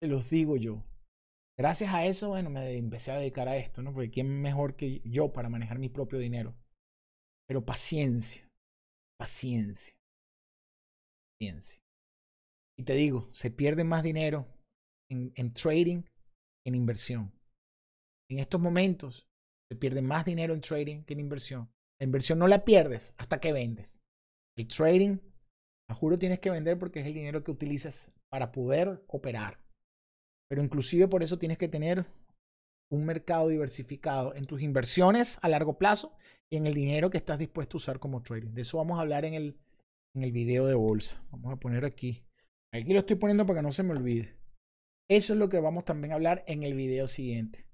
[SPEAKER 1] Te los digo yo. Gracias a eso, bueno, me empecé a dedicar a esto, ¿no? Porque ¿quién mejor que yo para manejar mi propio dinero? Pero paciencia, paciencia, paciencia. Y te digo, se pierde más dinero en, trading que en inversión. En estos momentos se pierde más dinero en trading que en inversión. La inversión no la pierdes hasta que vendes. El trading, a juro, tienes que vender porque es el dinero que utilizas para poder operar. Pero inclusive por eso tienes que tener un mercado diversificado en tus inversiones a largo plazo y en el dinero que estás dispuesto a usar como trading. De eso vamos a hablar en el, video de bolsa. Vamos a poner aquí. Aquí lo estoy poniendo para que no se me olvide. Eso es lo que vamos también a hablar en el video siguiente.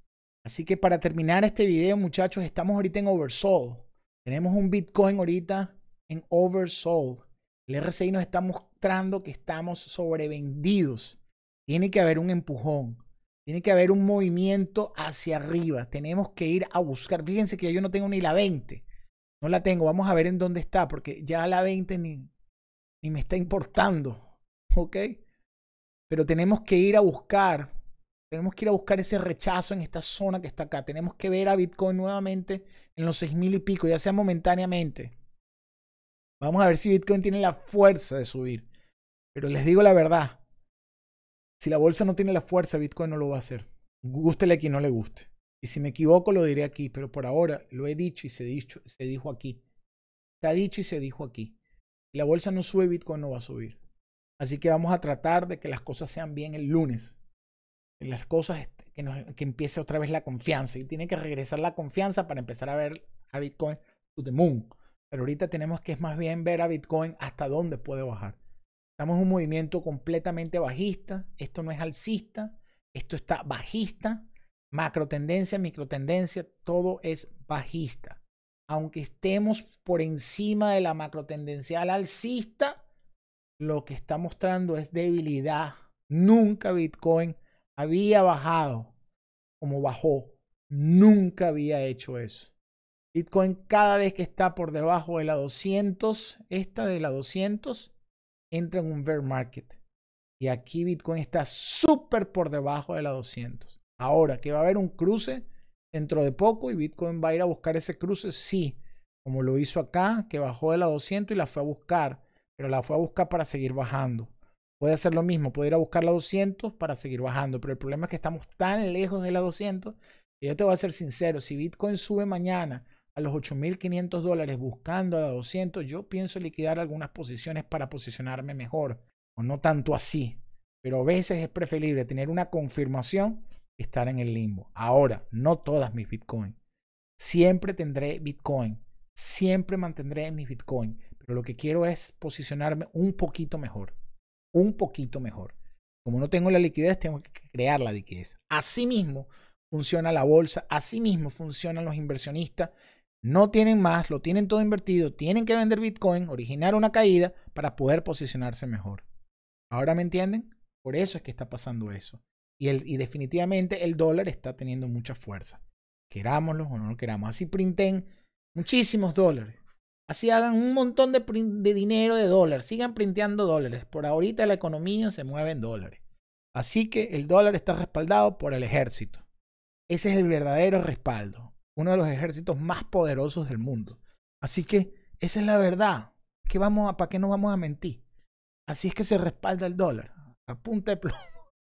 [SPEAKER 1] Así que para terminar este video, muchachos, estamos ahorita en oversold. Tenemos un Bitcoin ahorita en oversold. El RSI nos está mostrando que estamos sobrevendidos. Tiene que haber un empujón. Tiene que haber un movimiento hacia arriba. Tenemos que ir a buscar. Fíjense que yo no tengo ni la 20. No la tengo. Vamos a ver en dónde está, porque ya la 20 ni, me está importando. ¿Ok? Pero tenemos que ir a buscar. Tenemos que ir a buscar ese rechazo en esta zona que está acá. Tenemos que ver a Bitcoin nuevamente en los 6000 y pico, ya sea momentáneamente. Vamos a ver si Bitcoin tiene la fuerza de subir. Pero les digo la verdad, si la bolsa no tiene la fuerza, Bitcoin no lo va a hacer. Gústele a quien no le guste. Y si me equivoco, lo diré aquí, pero por ahora lo he dicho y se, dicho, se dijo aquí. Se ha dicho y se dijo aquí. Si la bolsa no sube, Bitcoin no va a subir. Así que vamos a tratar de que las cosas sean bien el lunes. Que las cosas que, empiece otra vez la confianza. Y tiene que regresar la confianza para empezar a ver a Bitcoin to the moon. Pero ahorita tenemos que es más bien ver a Bitcoin hasta dónde puede bajar. Estamos en un movimiento completamente bajista. Esto no es alcista. Esto está bajista. Macro tendencia, micro tendencia, todo es bajista. Aunque estemos por encima de la macro tendencial alcista, lo que está mostrando es debilidad. Nunca Bitcoin había bajado como bajó. Nunca había hecho eso. Bitcoin cada vez que está por debajo de la 200, esta de la 200, entra en un bear market. Y aquí Bitcoin está súper por debajo de la 200. Ahora, que va a haber un cruce dentro de poco y Bitcoin va a ir a buscar ese cruce, sí, como lo hizo acá, que bajó de la 200 y la fue a buscar, pero la fue a buscar para seguir bajando. Puede hacer lo mismo, puede ir a buscar la 200 para seguir bajando, pero el problema es que estamos tan lejos de la 200 que yo te voy a ser sincero, si Bitcoin sube mañana a los 8.500 dólares buscando a 200, yo pienso liquidar algunas posiciones para posicionarme mejor, o no tanto así, pero a veces es preferible tener una confirmación que estar en el limbo. Ahora, no todas mis Bitcoin. Siempre tendré Bitcoin, siempre mantendré mis Bitcoin, pero lo que quiero es posicionarme un poquito mejor, un poquito mejor. Como no tengo la liquidez, tengo que crear la liquidez. Asimismo, funciona la bolsa, asimismo funcionan los inversionistas no tienen más, lo tienen todo invertido, tienen que vender Bitcoin, originar una caída para poder posicionarse mejor. ¿Ahora me entienden? Por eso es que está pasando eso. Y, definitivamente el dólar está teniendo mucha fuerza. Querámoslo o no lo queramos. Así printen muchísimos dólares. Así hagan un montón de, de dinero de dólares. Sigan printeando dólares. Por ahorita la economía se mueve en dólares. Así que el dólar está respaldado por el ejército. Ese es el verdadero respaldo uno de los ejércitos más poderosos del mundo. Así que esa es la verdad. que vamos a, ¿Para qué no vamos a mentir? Así es que se respalda el dólar. apunta de plomo.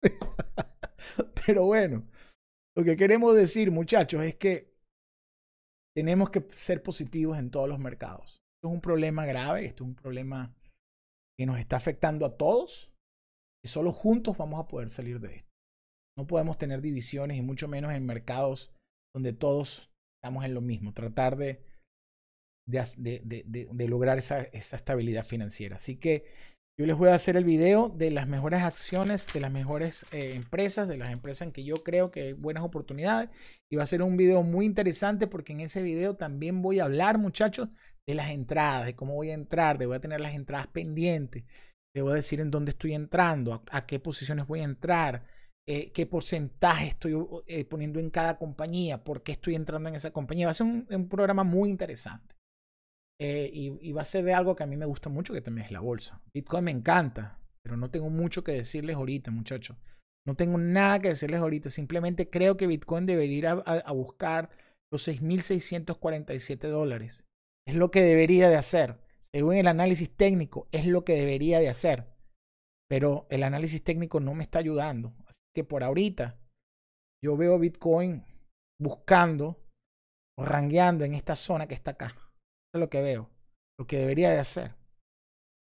[SPEAKER 1] Pero bueno, lo que queremos decir, muchachos, es que tenemos que ser positivos en todos los mercados. Esto es un problema grave, esto es un problema que nos está afectando a todos y solo juntos vamos a poder salir de esto. No podemos tener divisiones y mucho menos en mercados donde todos estamos en lo mismo, tratar de, de, lograr esa, estabilidad financiera. Así que yo les voy a hacer el video de las mejores acciones, de las mejores eh, empresas, de las empresas en que yo creo que hay buenas oportunidades. Y va a ser un video muy interesante porque en ese video también voy a hablar, muchachos, de las entradas, de cómo voy a entrar, de voy a tener las entradas pendientes. a decir en dónde estoy entrando, a qué posiciones voy a entrar, eh, qué porcentaje estoy eh, poniendo en cada compañía, por qué estoy entrando en esa compañía. Va a ser un, programa muy interesante. Eh, y, va a ser de algo que a mí me gusta mucho, que también es la bolsa. Bitcoin me encanta, pero no tengo mucho que decirles ahorita, muchachos. No tengo nada que decirles ahorita. Simplemente creo que Bitcoin debería ir a, buscar los 6.647 dólares. Es lo que debería de hacer. Según el análisis técnico, es lo que debería de hacer. Pero el análisis técnico no me está ayudando por ahorita yo veo Bitcoin buscando o rangueando en esta zona que está acá. es lo que veo, lo que debería de hacer.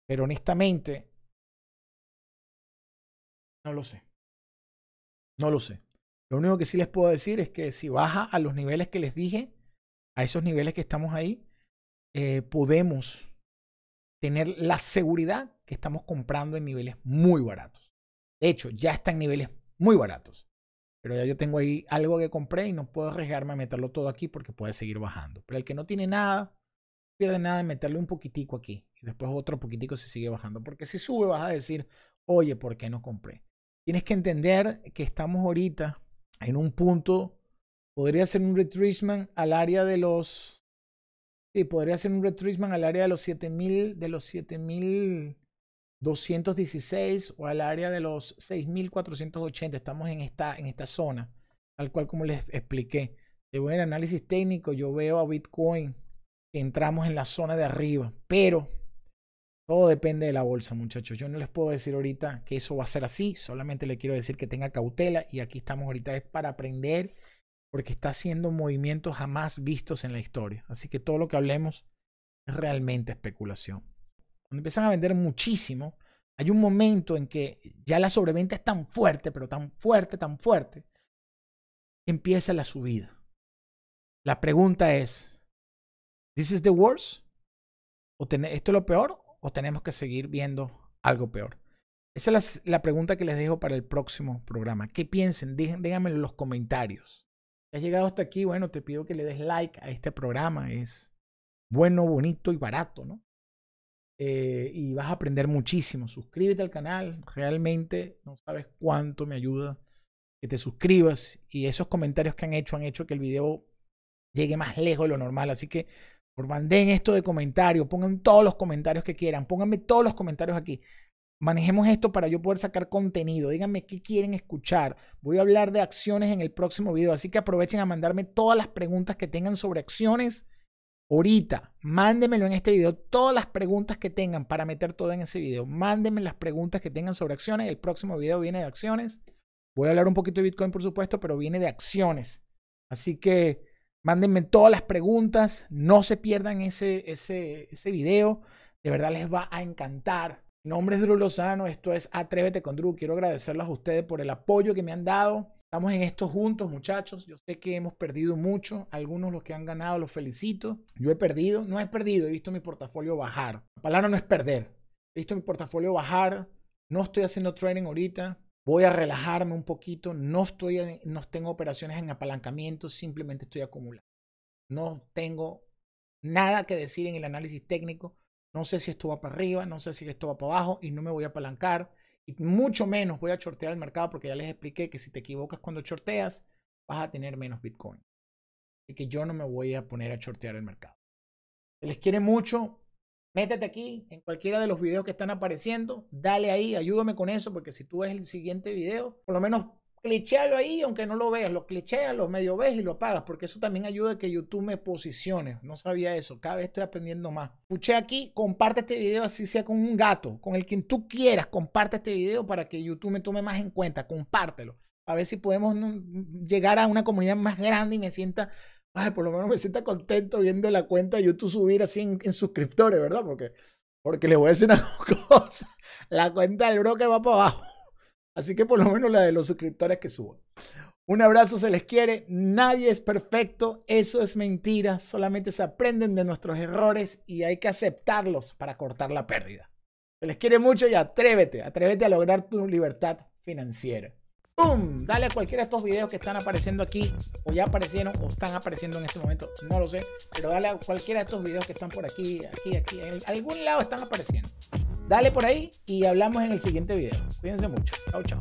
[SPEAKER 1] Pero honestamente, no lo sé. No lo sé. Lo único que sí les puedo decir es que si baja a los niveles que les dije, a esos niveles que estamos ahí, eh, podemos tener la seguridad que estamos comprando en niveles muy baratos. De hecho, ya está en niveles muy baratos. Pero ya yo tengo ahí algo que compré y no puedo arriesgarme a meterlo todo aquí porque puede seguir bajando. Pero el que no tiene nada, pierde nada en meterle un poquitico aquí. Y después otro poquitico se sigue bajando. Porque si sube vas a decir, oye, ¿por qué no compré? Tienes que entender que estamos ahorita en un punto, podría ser un retracement al área de los... Sí, podría ser un retracement al área de los 7000, de los 7000... 216 o al área de los 6480. Estamos en esta, en esta zona, tal cual como les expliqué. De buen análisis técnico, yo veo a Bitcoin que entramos en la zona de arriba, pero todo depende de la bolsa, muchachos. Yo no les puedo decir ahorita que eso va a ser así, solamente le quiero decir que tenga cautela y aquí estamos ahorita es para aprender porque está haciendo movimientos jamás vistos en la historia. Así que todo lo que hablemos es realmente especulación cuando empiezan a vender muchísimo, hay un momento en que ya la sobreventa es tan fuerte, pero tan fuerte, tan fuerte, empieza la subida. La pregunta es, ¿this is the worst? ¿O ¿Esto es lo peor? ¿O tenemos que seguir viendo algo peor? Esa es la, pregunta que les dejo para el próximo programa. ¿Qué piensen? Díganmelo en los comentarios. Si has llegado hasta aquí, bueno, te pido que le des like a este programa. Es bueno, bonito y barato, ¿no? Eh, y vas a aprender muchísimo. Suscríbete al canal, realmente no sabes cuánto me ayuda que te suscribas y esos comentarios que han hecho han hecho que el video llegue más lejos de lo normal. Así que por manden esto de comentarios, pongan todos los comentarios que quieran, pónganme todos los comentarios aquí. Manejemos esto para yo poder sacar contenido. Díganme qué quieren escuchar. Voy a hablar de acciones en el próximo video, así que aprovechen a mandarme todas las preguntas que tengan sobre acciones ahorita, mándenmelo en este video. Todas las preguntas que tengan para meter todo en ese video, mándenme las preguntas que tengan sobre acciones. El próximo video viene de acciones. Voy a hablar un poquito de Bitcoin, por supuesto, pero viene de acciones. Así que mándenme todas las preguntas. No se pierdan ese, ese, ese video. De verdad les va a encantar. Mi nombre es Drew Lozano. Esto es Atrévete con Drew. Quiero agradecerles a ustedes por el apoyo que me han dado Estamos en esto juntos, muchachos. Yo sé que hemos perdido mucho. Algunos los que han ganado los felicito. Yo he perdido, no he perdido, he visto mi portafolio bajar. La palabra no es perder. He visto mi portafolio bajar. No estoy haciendo trading ahorita. Voy a relajarme un poquito. No estoy, no tengo operaciones en apalancamiento. Simplemente estoy acumulando. No tengo nada que decir en el análisis técnico. No sé si esto va para arriba, no sé si esto va para abajo y no me voy a apalancar. Y mucho menos voy a chortear el mercado porque ya les expliqué que si te equivocas cuando shorteas, vas a tener menos Bitcoin. Así que yo no me voy a poner a chortear el mercado. Si les quiere mucho. Métete aquí en cualquiera de los videos que están apareciendo. Dale ahí, ayúdame con eso porque si tú ves el siguiente video, por lo menos clichéalo ahí, aunque no lo veas, lo clicheas, lo medio ves y lo pagas, porque eso también ayuda a que YouTube me posicione. No sabía eso, cada vez estoy aprendiendo más. Escuché aquí, comparte este video, así sea con un gato, con el quien tú quieras, comparte este video para que YouTube me tome más en cuenta, compártelo. A ver si podemos llegar a una comunidad más grande y me sienta, ay, por lo menos me sienta contento viendo la cuenta de YouTube subir así en, suscriptores, ¿verdad? Porque, porque les voy a decir una cosa, la cuenta del que va para abajo. Así que por lo menos la de los suscriptores que subo. Un abrazo, se les quiere. Nadie es perfecto. Eso es mentira. Solamente se aprenden de nuestros errores y hay que aceptarlos para cortar la pérdida. Se les quiere mucho y atrévete. Atrévete a lograr tu libertad financiera. Dale a cualquiera de estos videos que están apareciendo aquí, o ya aparecieron, o están apareciendo en este momento, no lo sé, pero dale a cualquiera de estos videos que están por aquí, aquí, aquí, en algún lado están apareciendo. Dale por ahí y hablamos en el siguiente video. Cuídense mucho. Chao, chao.